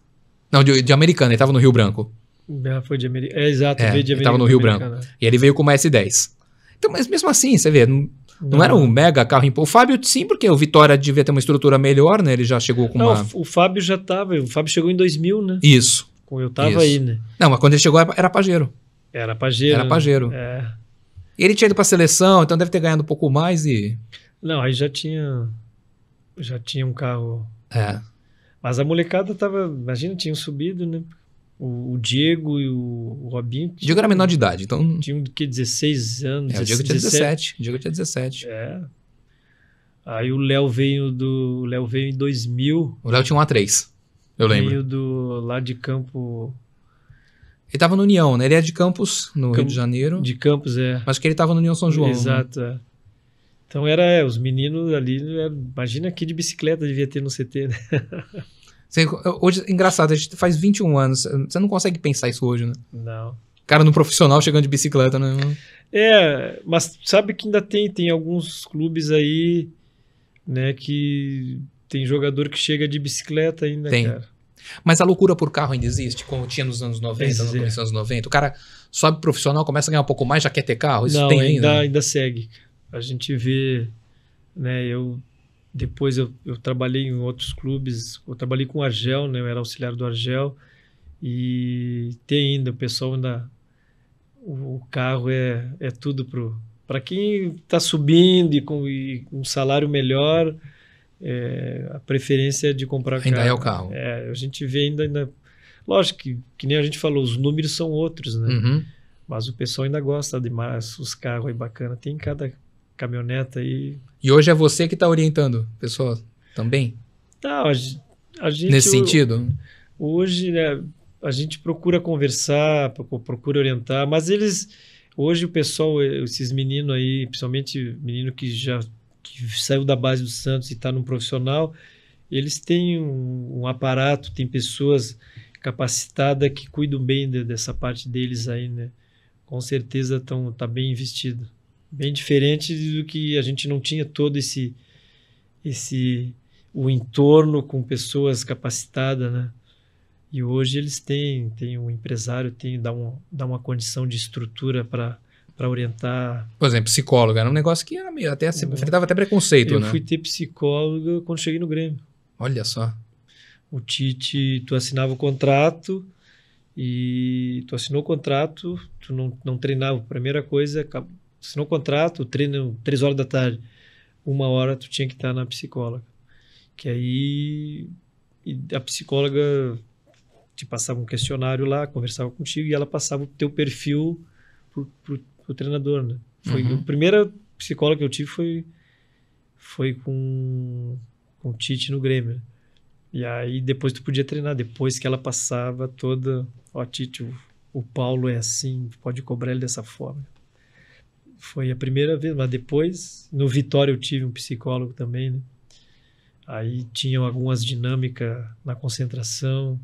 Não, de, de Americana, ele tava no Rio Branco. Ela foi de Americana. É, exato, é, veio de Ele tava no Rio Branco. E ele veio com uma S10. Então, mas mesmo assim, você vê, não, não, não. era um mega carro. O Fábio, sim, porque o Vitória devia ter uma estrutura melhor, né? Ele já chegou com não, uma. O Fábio já tava. O Fábio chegou em 2000, né? Isso. Eu tava isso. aí, né? Não, mas quando ele chegou era Pajero. Era Pajero. Era Pajero. Né? É. Ele tinha ido pra seleção, então deve ter ganhado um pouco mais e. Não, aí já tinha. Já tinha um carro. É. Mas a molecada tava. Imagina, tinham subido, né? O, o Diego e o, o Robinho. Diego era menor de idade, então. Tinha do que 16 anos. É, o Diego 17, tinha 17. O Diego tinha 17. É. Aí o Léo veio do. O Léo veio em 2000. O Léo tinha um A3. Eu lembro. Veio do lá de campo. Ele tava no União, né? Ele é de Campos, no Campo, Rio de Janeiro. De Campos, é. Mas que ele tava no União São João. Né? Exato, né? Então era, é, os meninos ali, é, imagina aqui de bicicleta devia ter no CT, né? Você, hoje, engraçado, a gente faz 21 anos, você não consegue pensar isso hoje, né? Não. Cara no profissional chegando de bicicleta, né? É, mas sabe que ainda tem, tem alguns clubes aí, né, que tem jogador que chega de bicicleta ainda, tem. cara. Mas a loucura por carro ainda existe, como tinha nos anos 90, nos é. anos 90. O cara sobe profissional, começa a ganhar um pouco mais, já quer ter carro. Isso Não, tem ainda. Não, né? ainda segue. A gente vê, né? Eu depois eu, eu, trabalhei em outros clubes, eu trabalhei com o Argel, né? Eu era auxiliar do Argel e tem ainda, o pessoal ainda... O, o carro é, é tudo pro... Para quem está subindo e com e um salário melhor, é, a preferência é de comprar ainda carro. Ainda é o carro. É, a gente vê ainda, ainda... Lógico que, que nem a gente falou, os números são outros, né? Uhum. Mas o pessoal ainda gosta demais, os carros aí bacana. Tem cada caminhoneta aí. E hoje é você que está orientando pessoal também? tá a, a gente. Nesse sentido? Hoje, né, a gente procura conversar, procura orientar, mas eles. Hoje o pessoal, eh, esses meninos aí, principalmente menino que já que saiu da base do Santos e está num profissional, eles têm um, um aparato, tem pessoas capacitadas que cuidam bem de, dessa parte deles aí, né? Com certeza estão tá bem investido bem diferente do que a gente não tinha todo esse esse o entorno com pessoas capacitadas, né? E hoje eles têm, tem um empresário, tem dá, um, dá uma condição de estrutura para para orientar. Por exemplo, psicóloga era um negócio que era meio até você assim, né? enfrentava até preconceito, Eu né? fui ter psicóloga quando cheguei no Grêmio. Olha só. O Tite, tu assinava o contrato e tu assinou o contrato, tu não, não treinava. Primeira coisa, assinou o contrato, treino três horas da tarde, uma hora tu tinha que estar na psicóloga. Que aí a psicóloga te passava um questionário lá, conversava contigo e ela passava o teu perfil pro, pro, pro treinador, né? Foi uhum. a primeira psicóloga que eu tive foi foi com com o Tite no Grêmio. E aí depois tu podia treinar, depois que ela passava toda, ó Tite, o, o Paulo é assim, pode cobrar ele dessa forma foi a primeira vez, mas depois no Vitória eu tive um psicólogo também, né? Aí tinham algumas dinâmicas na concentração.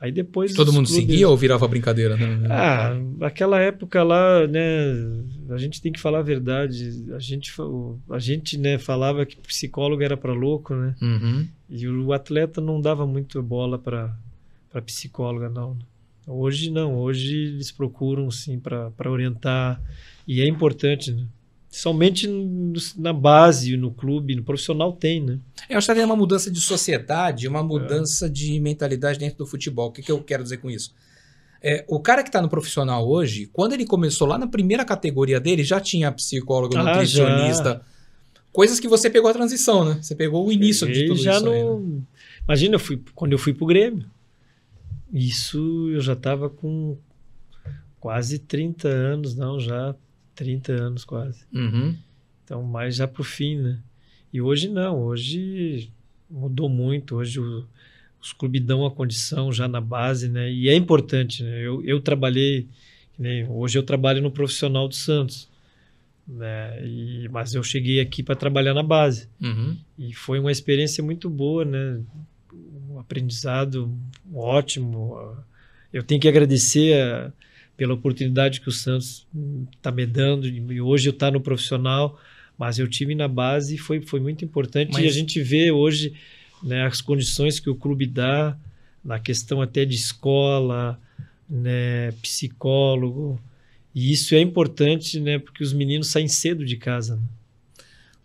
Aí depois todo mundo clubes... seguia ou virava brincadeira, né? Ah, aquela época lá, né, a gente tem que falar a verdade. A gente a gente, né, falava que psicólogo era para louco, né? Uhum. E o atleta não dava muito bola para para psicóloga não. Né? Hoje não, hoje eles procuram sim para orientar, e é importante, né? somente na base, no clube, no profissional tem, né? Eu acho que tem é uma mudança de sociedade, uma é. mudança é. de mentalidade dentro do futebol. O que, que eu quero dizer com isso? É, o cara que está no profissional hoje, quando ele começou lá na primeira categoria dele, já tinha psicólogo, ah, nutricionista, já. coisas que você pegou a transição, né? Você pegou o início eu de tudo já isso. Não... Aí, né? Imagina, eu fui, quando eu fui pro Grêmio, isso eu já estava com quase 30 anos, não, já 30 anos quase. Uhum. Então, mais já pro fim, né? E hoje não, hoje mudou muito, hoje o, os clubes dão a condição já na base, né? E é importante, né? Eu, eu trabalhei, né? hoje eu trabalho no profissional do Santos, né? E, mas eu cheguei aqui para trabalhar na base. Uhum. E foi uma experiência muito boa, né? Um aprendizado ótimo. Eu tenho que agradecer a pela oportunidade que o Santos está hum, me dando. E hoje eu estou tá no profissional, mas eu tive na base foi, foi muito importante. Mas... E a gente vê hoje né, as condições que o clube dá na questão até de escola, né, psicólogo. E isso é importante, né, porque os meninos saem cedo de casa. Né?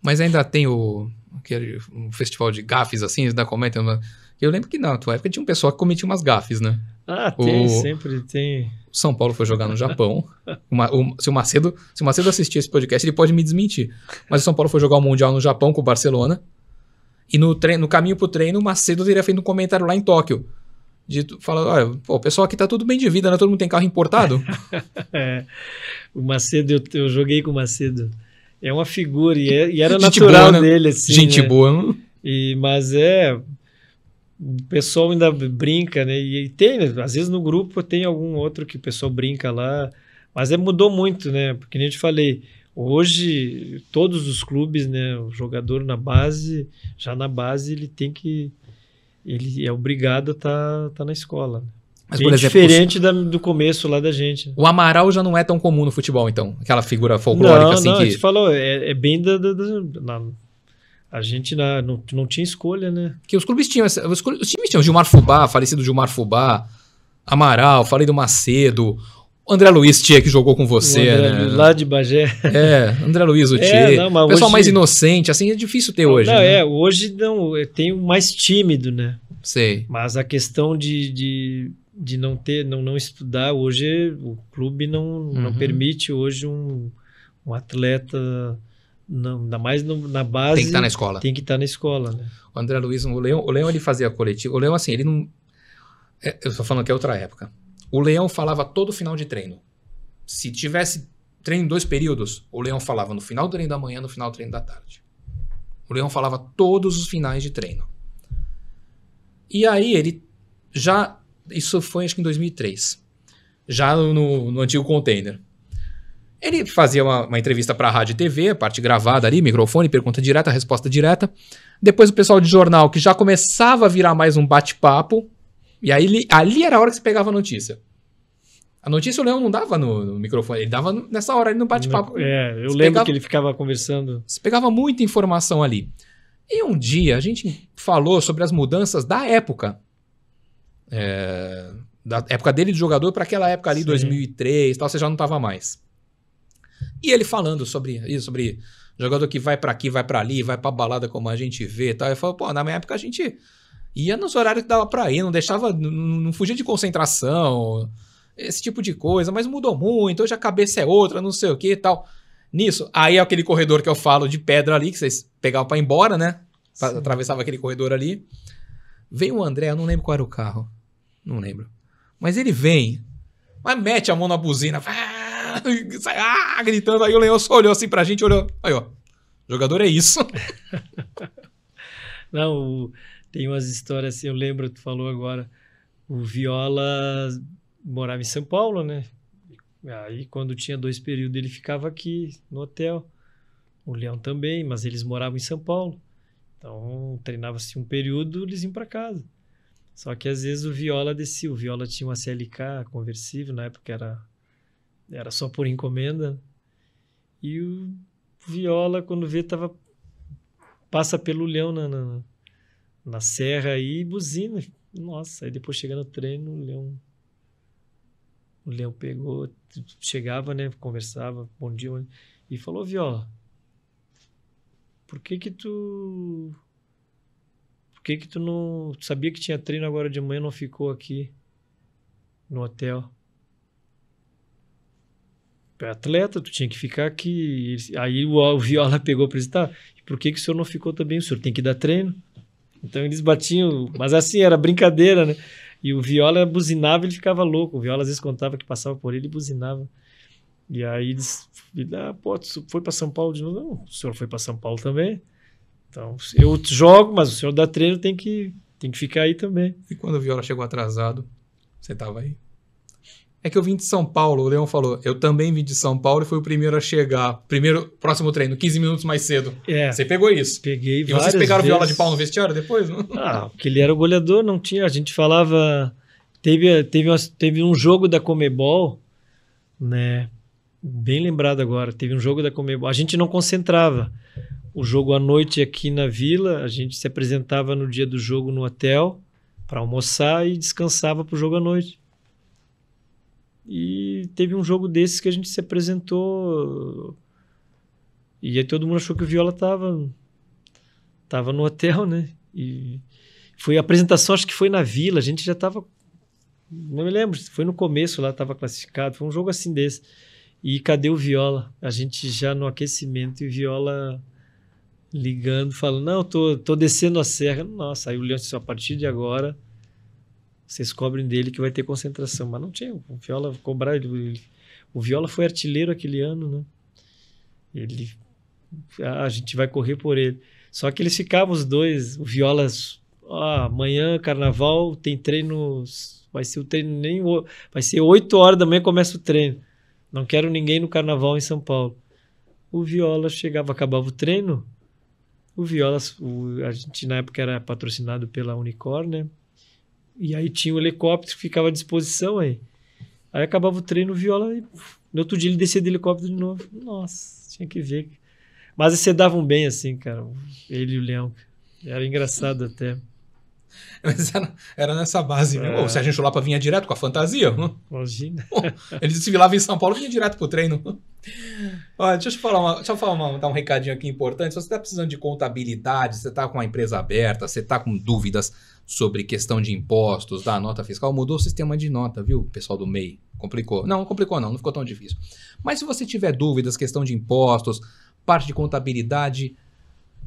Mas ainda tem o aquele, um festival de gafes assim, da comenta né? Eu lembro que na tua época tinha um pessoal que cometia umas gafes, né? Ah, tem, o... sempre tem. O São Paulo foi jogar no Japão. Uma, o, se, o Macedo, se o Macedo assistir esse podcast, ele pode me desmentir. Mas o São Paulo foi jogar o Mundial no Japão com o Barcelona. E no, treino, no caminho pro treino, o Macedo teria feito um comentário lá em Tóquio. De, falando, olha, o pessoal aqui tá tudo bem de vida, né? Todo mundo tem carro importado. é. O Macedo, eu, eu, joguei com o Macedo. É uma figura e, é, e era Gente natural boa, né? dele, assim. Gente né? boa, E, mas é, o pessoal ainda brinca, né? E tem, né? às vezes no grupo tem algum outro que o pessoal brinca lá, mas é, mudou muito, né? Porque nem eu te falei, hoje todos os clubes, né? O jogador na base, já na base, ele tem que. Ele é obrigado a estar tá, tá na escola. Né? Mas, Bem por é exemplo, diferente da, do começo lá da gente. Né? O Amaral já não é tão comum no futebol, então? Aquela figura folclórica não, assim não, que... gente falou, é, é bem da, da, da, a gente não, não, não tinha escolha, né? Porque os clubes tinham. os, os times tinham Gilmar Fubá, falecido Gilmar Fubá, Amaral, falei do Macedo. André Luiz Tia que jogou com você, André, né? Lá de Bagé. É, André Luiz o Tia. É, não, o pessoal hoje... mais inocente, assim é difícil ter não, hoje. Não, né? é, hoje não, é, tem o mais tímido, né? Sei. Mas a questão de, de, de não ter, não, não estudar, hoje o clube não, uhum. não permite hoje um, um atleta não, ainda mais no, na base. Tem que estar tá na escola. Tem que estar tá na escola, né? O André Luiz, o Leão, o Leão ele fazia coletivo. O Leão, assim, ele não. É, eu estou falando que é outra época. O Leão falava todo final de treino. Se tivesse treino em dois períodos, o Leão falava no final do treino da manhã, no final do treino da tarde. O Leão falava todos os finais de treino. E aí ele já. Isso foi acho que em 2003. Já no, no antigo container. Ele fazia uma, uma entrevista para a rádio e TV, parte gravada ali, microfone, pergunta direta, resposta direta. Depois o pessoal de jornal, que já começava a virar mais um bate-papo. E aí ali era a hora que você pegava a notícia. A notícia o Leão não dava no, no microfone, ele dava no, nessa hora ali no bate-papo. É, eu você lembro pegava, que ele ficava conversando. Você pegava muita informação ali. E um dia a gente falou sobre as mudanças da época. É, da época dele de jogador para aquela época ali, Sim. 2003 tal, você já não estava mais. E ele falando sobre isso, sobre jogador que vai para aqui, vai para ali, vai para balada como a gente vê e tal. Eu falo, pô, na minha época a gente ia nos horários que dava para ir, não deixava, não, não fugia de concentração, esse tipo de coisa, mas mudou muito, hoje a cabeça é outra, não sei o que e tal. Nisso, aí é aquele corredor que eu falo de pedra ali, que vocês pegavam para ir embora, né? Sim. Atravessava aquele corredor ali. vem o André, eu não lembro qual era o carro. Não lembro. Mas ele vem, mas mete a mão na buzina. vai, sai, ah, gritando. Aí o Leão só olhou assim pra gente, olhou. Aí, ó. Jogador é isso. Não, tem umas histórias assim, eu lembro, tu falou agora, o Viola morava em São Paulo, né? Aí quando tinha dois períodos ele ficava aqui no hotel. O Leão também, mas eles moravam em São Paulo. Então treinava-se um período, eles iam para casa. Só que às vezes o Viola descia. O Viola tinha uma CLK conversível, na época era era só por encomenda. E o Viola, quando vê, tava, passa pelo leão na, na, na serra e buzina. Nossa, aí depois chegando no treino, o leão o Leão pegou, chegava, né, conversava, bom dia, e falou, Viola, por que que tu, por que que tu não, tu sabia que tinha treino agora de manhã não ficou aqui no hotel? atleta, tu tinha que ficar aqui. Aí o, o Viola pegou para tá, por que, que o senhor não ficou também? O senhor tem que dar treino. Então eles batiam, mas assim, era brincadeira, né? E o Viola buzinava, e ele ficava louco. O Viola às vezes contava que passava por ele e buzinava. E aí eles, ah, pô, foi para São Paulo de novo? Não, o senhor foi para São Paulo também. Então, eu jogo, mas o senhor dá treino, tem que, tem que ficar aí também. E quando o Viola chegou atrasado, você tava aí? É que eu vim de São Paulo, o Leão falou. Eu também vim de São Paulo e fui o primeiro a chegar. Primeiro, próximo treino, 15 minutos mais cedo. É. Você pegou isso. Peguei E vocês pegaram vezes. viola de pau no vestiário depois, não? Ah, porque ele era o goleador, não tinha. A gente falava. Teve, teve, teve um jogo da Comebol, né? Bem lembrado agora. Teve um jogo da Comebol. A gente não concentrava. O jogo à noite aqui na vila, a gente se apresentava no dia do jogo no hotel para almoçar e descansava para o jogo à noite. E teve um jogo desses que a gente se apresentou. E aí todo mundo achou que o Viola tava, tava no hotel, né? E foi a apresentação, acho que foi na Vila, a gente já tava. Não me lembro, foi no começo lá, tava classificado. Foi um jogo assim desse. E cadê o Viola? A gente já no aquecimento e o Viola ligando, falando: Não, tô, tô descendo a serra. Nossa, aí o Leão disse: A partir de agora vocês cobrem dele que vai ter concentração. Mas não tinha, o Viola cobrar, ele, o Viola foi artilheiro aquele ano, né? Ele, a, a gente vai correr por ele. Só que eles ficavam os dois, o Viola, ah, amanhã, carnaval, tem treinos. vai ser o treino nem, vai ser 8 horas da manhã começa o treino. Não quero ninguém no carnaval em São Paulo. O Viola chegava, acabava o treino, o Viola, o, a gente na época era patrocinado pela Unicorn, né? E aí tinha o helicóptero que ficava à disposição aí. Aí acabava o treino, viola, e no outro dia ele descia do helicóptero de novo. Nossa, tinha que ver. Mas eles se davam bem assim, cara, ele e o Leão. Era engraçado até. Mas era, era nessa base. Né? É. Pô, o Sérgio Chulapa vinha direto com a fantasia. Hum? Imagina. Pô, ele desfilava em São Paulo vinha direto pro treino. Olha, deixa eu falar, uma, deixa eu falar uma, dar um recadinho aqui importante. Se você está precisando de contabilidade, você está com a empresa aberta, você está com dúvidas, sobre questão de impostos, da nota fiscal, mudou o sistema de nota, viu, pessoal do MEI? Complicou. Não, complicou não, não ficou tão difícil. Mas se você tiver dúvidas, questão de impostos, parte de contabilidade,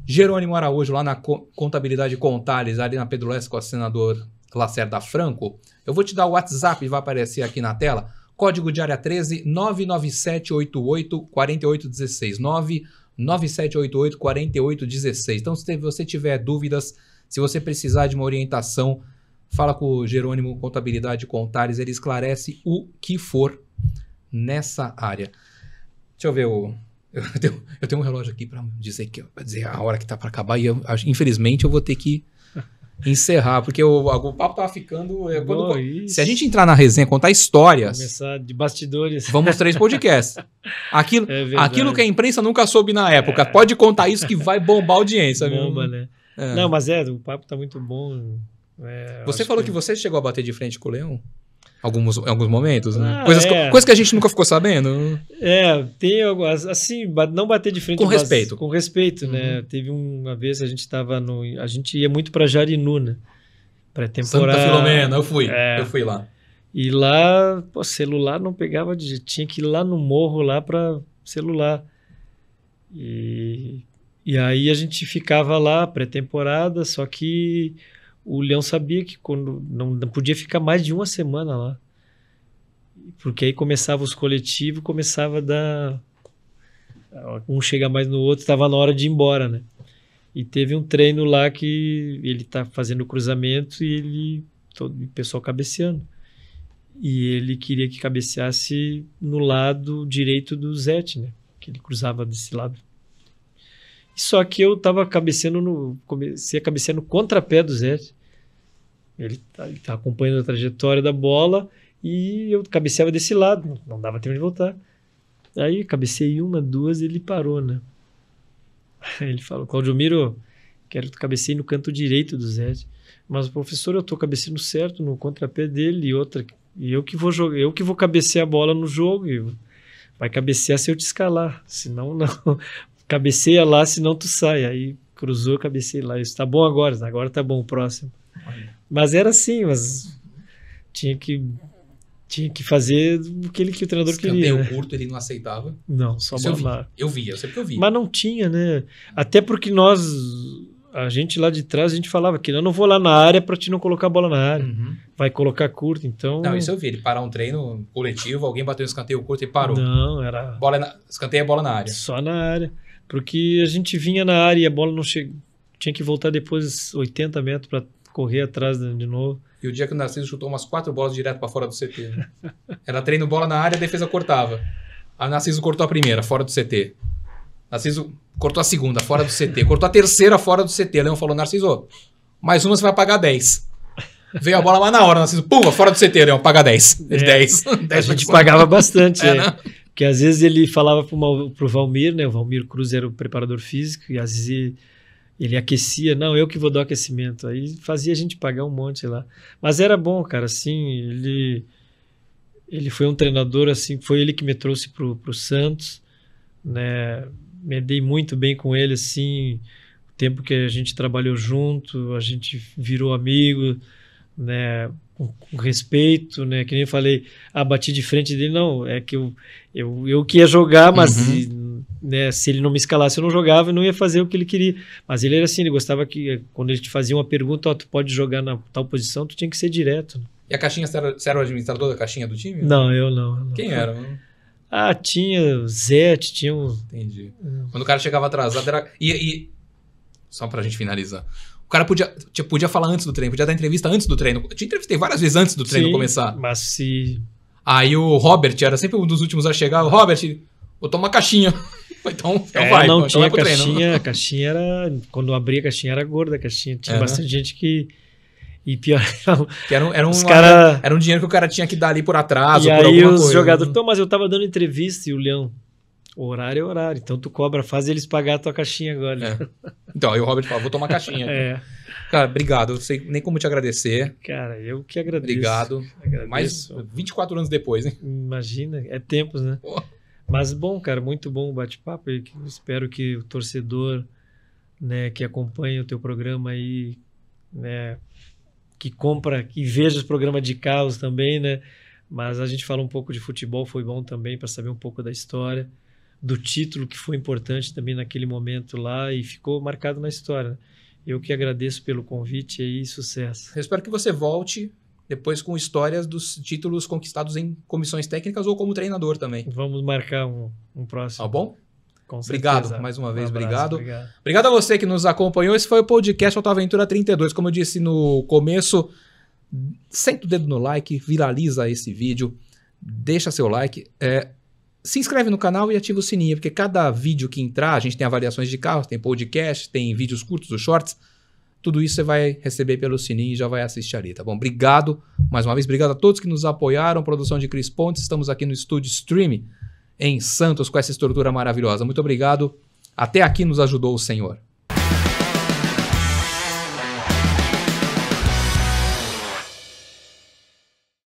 Jerônimo Araújo, lá na Contabilidade Contales, ali na Pedro Leste, com o senador Lacerda Franco, eu vou te dar o WhatsApp, vai aparecer aqui na tela, código de área 13 997884816, 997884816. Então, se você tiver dúvidas, se você precisar de uma orientação, fala com o Jerônimo Contabilidade Contares, ele esclarece o que for nessa área. Deixa eu ver o. Eu tenho, eu tenho um relógio aqui para dizer que pra dizer a hora que tá para acabar e eu, infelizmente eu vou ter que encerrar, porque o, o papo tava ficando. É, quando, oh, se a gente entrar na resenha, contar histórias. Começar de bastidores. Vamos três podcasts. Aquilo, é aquilo que a imprensa nunca soube na época. É. Pode contar isso que vai bombar a audiência, Bomba, viu? né? É. Não, mas é, o papo tá muito bom. É, você falou que... que... você chegou a bater de frente com o Leão? Alguns, em alguns momentos, né? Ah, Coisas, é. Coisa que a gente nunca ficou sabendo. É, tem algumas. Assim, não bater de frente. Com respeito. Com respeito, né? Uhum. Teve uma vez a gente estava no. A gente ia muito pra Jarinu, né? Pré-temporada. Santa Filomena, eu fui. É. Eu fui lá. E lá, pô, celular não pegava de. Tinha que ir lá no morro lá pra celular. E e aí a gente ficava lá pré-temporada, só que o Leão sabia que quando não, não, podia ficar mais de uma semana lá. Porque aí começava os coletivos, começava a dar. Um chega mais no outro, estava na hora de ir embora, né? E teve um treino lá que ele tá fazendo cruzamento e ele. Todo, o pessoal cabeceando. E ele queria que cabeceasse no lado direito do Zete, né? Que ele cruzava desse lado só que eu tava cabeceando no. Comecei a cabecear no contrapé do Zé. Ele tá, ele tá acompanhando a trajetória da bola e eu cabeceava desse lado, não dava tempo de voltar. Aí cabecei uma, duas e ele parou, né? ele falou: Claudio Miro, quero que cabecei no canto direito do Zé. Mas, professor, eu tô cabeceando certo no contrapé dele e outra. E eu que vou jogar, eu que vou cabecear a bola no jogo. E vai cabecear se eu te escalar, senão não cabeceia lá, senão tu sai. Aí cruzou, cabecei lá. Isso tá bom agora, agora tá bom o próximo. Mas era assim, mas tinha que tinha que fazer o que ele que o treinador Escanteio queria. Escanteio né? curto ele não aceitava. Não, só Isso eu eu vi, eu sei eu vi. Mas não tinha, né? Até porque nós a gente lá de trás, a gente falava que eu não vou lá na área para te não colocar a bola na área. Uhum. Vai colocar curto, então. Não, isso eu vi. Ele parar um treino coletivo, alguém bateu um escanteio curto e parou. Não, era. Bola na... Escanteio é bola na área. Só na área. Porque a gente vinha na área e a bola não chegou. Tinha que voltar depois 80 metros para correr atrás de novo. E o dia que o Narciso chutou umas quatro bolas direto para fora do CT. Né? Era treino bola na área, a defesa cortava. A Narciso cortou a primeira, fora do CT. Narciso cortou a segunda, fora do CT. Cortou a terceira, fora do CT. Leão falou: Narciso, mais uma você vai pagar 10. Veio a bola lá na hora, Narciso, pumba, fora do CT, Leão, paga 10. é. 10 a gente pagava bastante. É, é. Né? Porque às vezes ele falava para o Valmir, né? O Valmir Cruz era o preparador físico, e às vezes ele, ele, aquecia, não, eu que vou dar o aquecimento. Aí fazia a gente pagar um monte lá. Mas era bom, cara, assim, ele, ele foi um treinador, assim, foi ele que me trouxe para o Santos, né? Me dei muito bem com ele, assim, o tempo que a gente trabalhou junto, a gente virou amigo, né? com, com, respeito, né? Que nem eu falei, ah, bati de frente dele, não, é que eu, eu, eu que ia jogar, mas uhum. né, se ele não me escalasse, eu não jogava e não ia fazer o que ele queria. Mas ele era assim, ele gostava que eh, quando ele te fazia uma pergunta, ó, oh, tu pode jogar na tal posição, tu tinha que ser direto. Né? E a caixinha, você era, você era, o administrador da caixinha do time? Não, eu não. não. Quem era? Ah, tinha Zé, tinha um... Entendi. É. Quando o cara chegava atrasado, era... E, e... Só pra gente finalizar o cara podia, tipo, podia falar antes do treino, podia dar entrevista antes do treino. Eu te entrevistei várias vezes antes do treino Sim, começar. Mas se. Aí o Robert era sempre um dos últimos a chegar. O Robert, vou tomar caixinha. então, então é, vai. Não então tinha vai caixinha. Treino. A caixinha era. Quando abria a caixinha era gorda a caixinha. Tinha é, bastante né? gente que. E pior, que era, um, era, um, cara... era um dinheiro que o cara tinha que dar ali por atrás. E ou por aí os coisa. jogadores, então, mas eu tava dando entrevista e o Leão, horário é horário, então tu cobra, faz eles pagar a tua caixinha agora. É. Então, aí o Robert fala, vou tomar caixinha. é. Cara, obrigado, Não sei nem como te agradecer. Cara, eu que agradeço. Obrigado. Agradeço. Mais 24 anos depois, hein? Imagina, é tempos, né? Pô. Mas bom, cara, muito bom o bate-papo. Espero que o torcedor né, que acompanha o teu programa aí, né, que compra, que veja os programas de carros também, né? Mas a gente fala um pouco de futebol, foi bom também para saber um pouco da história do título que foi importante também naquele momento lá e ficou marcado na história. Né? Eu que agradeço pelo convite e sucesso. Eu espero que você volte depois com histórias dos títulos conquistados em comissões técnicas ou como treinador também. Vamos marcar um, um próximo. Tá bom? Obrigado mais uma vez, um abraço, obrigado. obrigado. Obrigado a você que nos acompanhou. Esse foi o podcast Autoaventura 32. Como eu disse no começo, senta o dedo no like, viraliza esse vídeo, deixa seu like. É, se inscreve no canal e ativa o sininho, porque cada vídeo que entrar, a gente tem avaliações de carros, tem podcast, tem vídeos curtos, shorts. Tudo isso você vai receber pelo sininho e já vai assistir ali, tá bom? Obrigado mais uma vez, obrigado a todos que nos apoiaram. Produção de Cris Pontes, estamos aqui no estúdio Stream em Santos com essa estrutura maravilhosa. Muito obrigado. Até aqui nos ajudou o Senhor.